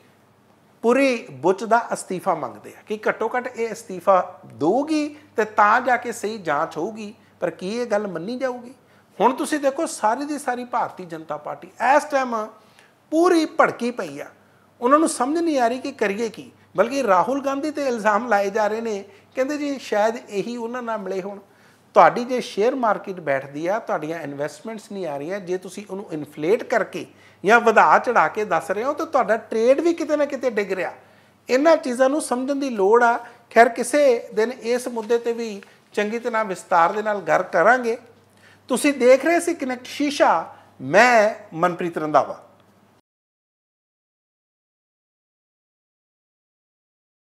ਪੂਰੀ ਬੁੱਚ ਦਾ ਅਸਤੀਫਾ ਮੰਗਦੇ ਆ ਕਿ ਘੱਟੋ ਘੱਟ ਇਹ ਅਸਤੀਫਾ ਦੇਊਗੀ ਤੇ ਤਾਂ ਜਾ ਕੇ ਸਹੀ ਜਾਂਚ ਹੋਊਗੀ ਪਰ ਕੀ ਇਹ ਗੱਲ ਮੰਨੀ ਜਾਊਗੀ ਹੁਣ ਤੁਸੀਂ ਦੇਖੋ ਸਾਰੀ ਦੀ ਸਾਰੀ ਭਾਰਤੀ ਜਨਤਾ ਪਾਰਟੀ ਇਸ ਟਾਈਮ ਪੂਰੀ ਭੜਕੀ ਪਈ ਆ ਉਹਨਾਂ ਨੂੰ ਸਮਝ ਨਹੀਂ ਆ ਰਹੀ ਕਿ ਕਰੀਏ ਕੀ ਬਲਕਿ ਰਾਹੁਲ ਗਾਂਧੀ ਤੇ ਇਲਜ਼ਾਮ ਲਾਏ ਜਾ ਰਹੇ ਨੇ ਕਹਿੰਦੇ ਜੀ ਸ਼ਾਇਦ ਇਹੀ ਉਹਨਾਂ ਨਾਲ ਮਿਲੇ ਹੋਣ ਤੁਹਾਡੀ ਜੇ ਸ਼ੇਅਰ ਮਾਰਕੀਟ ਬੈਠਦੀ ਆ ਤੁਹਾਡੀਆਂ ਇਨਵੈਸਟਮੈਂਟਸ ਨਹੀਂ ਆ ਰਹੀਆਂ ਜੇ ਤੁਸੀਂ ਉਹਨੂੰ ਇਨਫਲੇਟ ਕਰਕੇ ਜਾਂ ਵਧਾ ਚੜਾ ਕੇ ਦੱਸ ਰਹੇ ਹੋ ਤਾਂ ਤੁਹਾਡਾ ਟ੍ਰੇਡ ਵੀ ਕਿਤੇ ਨਾ ਕਿਤੇ ਡਿੱਗ ਰਿਹਾ ਇਹਨਾਂ ਚੀਜ਼ਾਂ ਨੂੰ ਸਮਝਣ ਦੀ ਲੋੜ ਆ ਖੈਰ ਕਿਸੇ ਦਿਨ ਇਸ ਮੁੱਦੇ ਤੇ ਵੀ ਚੰਗੀ ਤਰ੍ਹਾਂ ਵਿਸਤਾਰ ਦੇ ਨਾਲ ਗੱਲ ਕਰਾਂਗੇ ਤੁਸੀਂ ਦੇਖ ਰਹੇ ਸੀ ਕਨੈਕਟ ਸ਼ੀਸ਼ਾ ਮੈਂ ਮਨਪ੍ਰੀਤ ਰੰਦਾਵਾ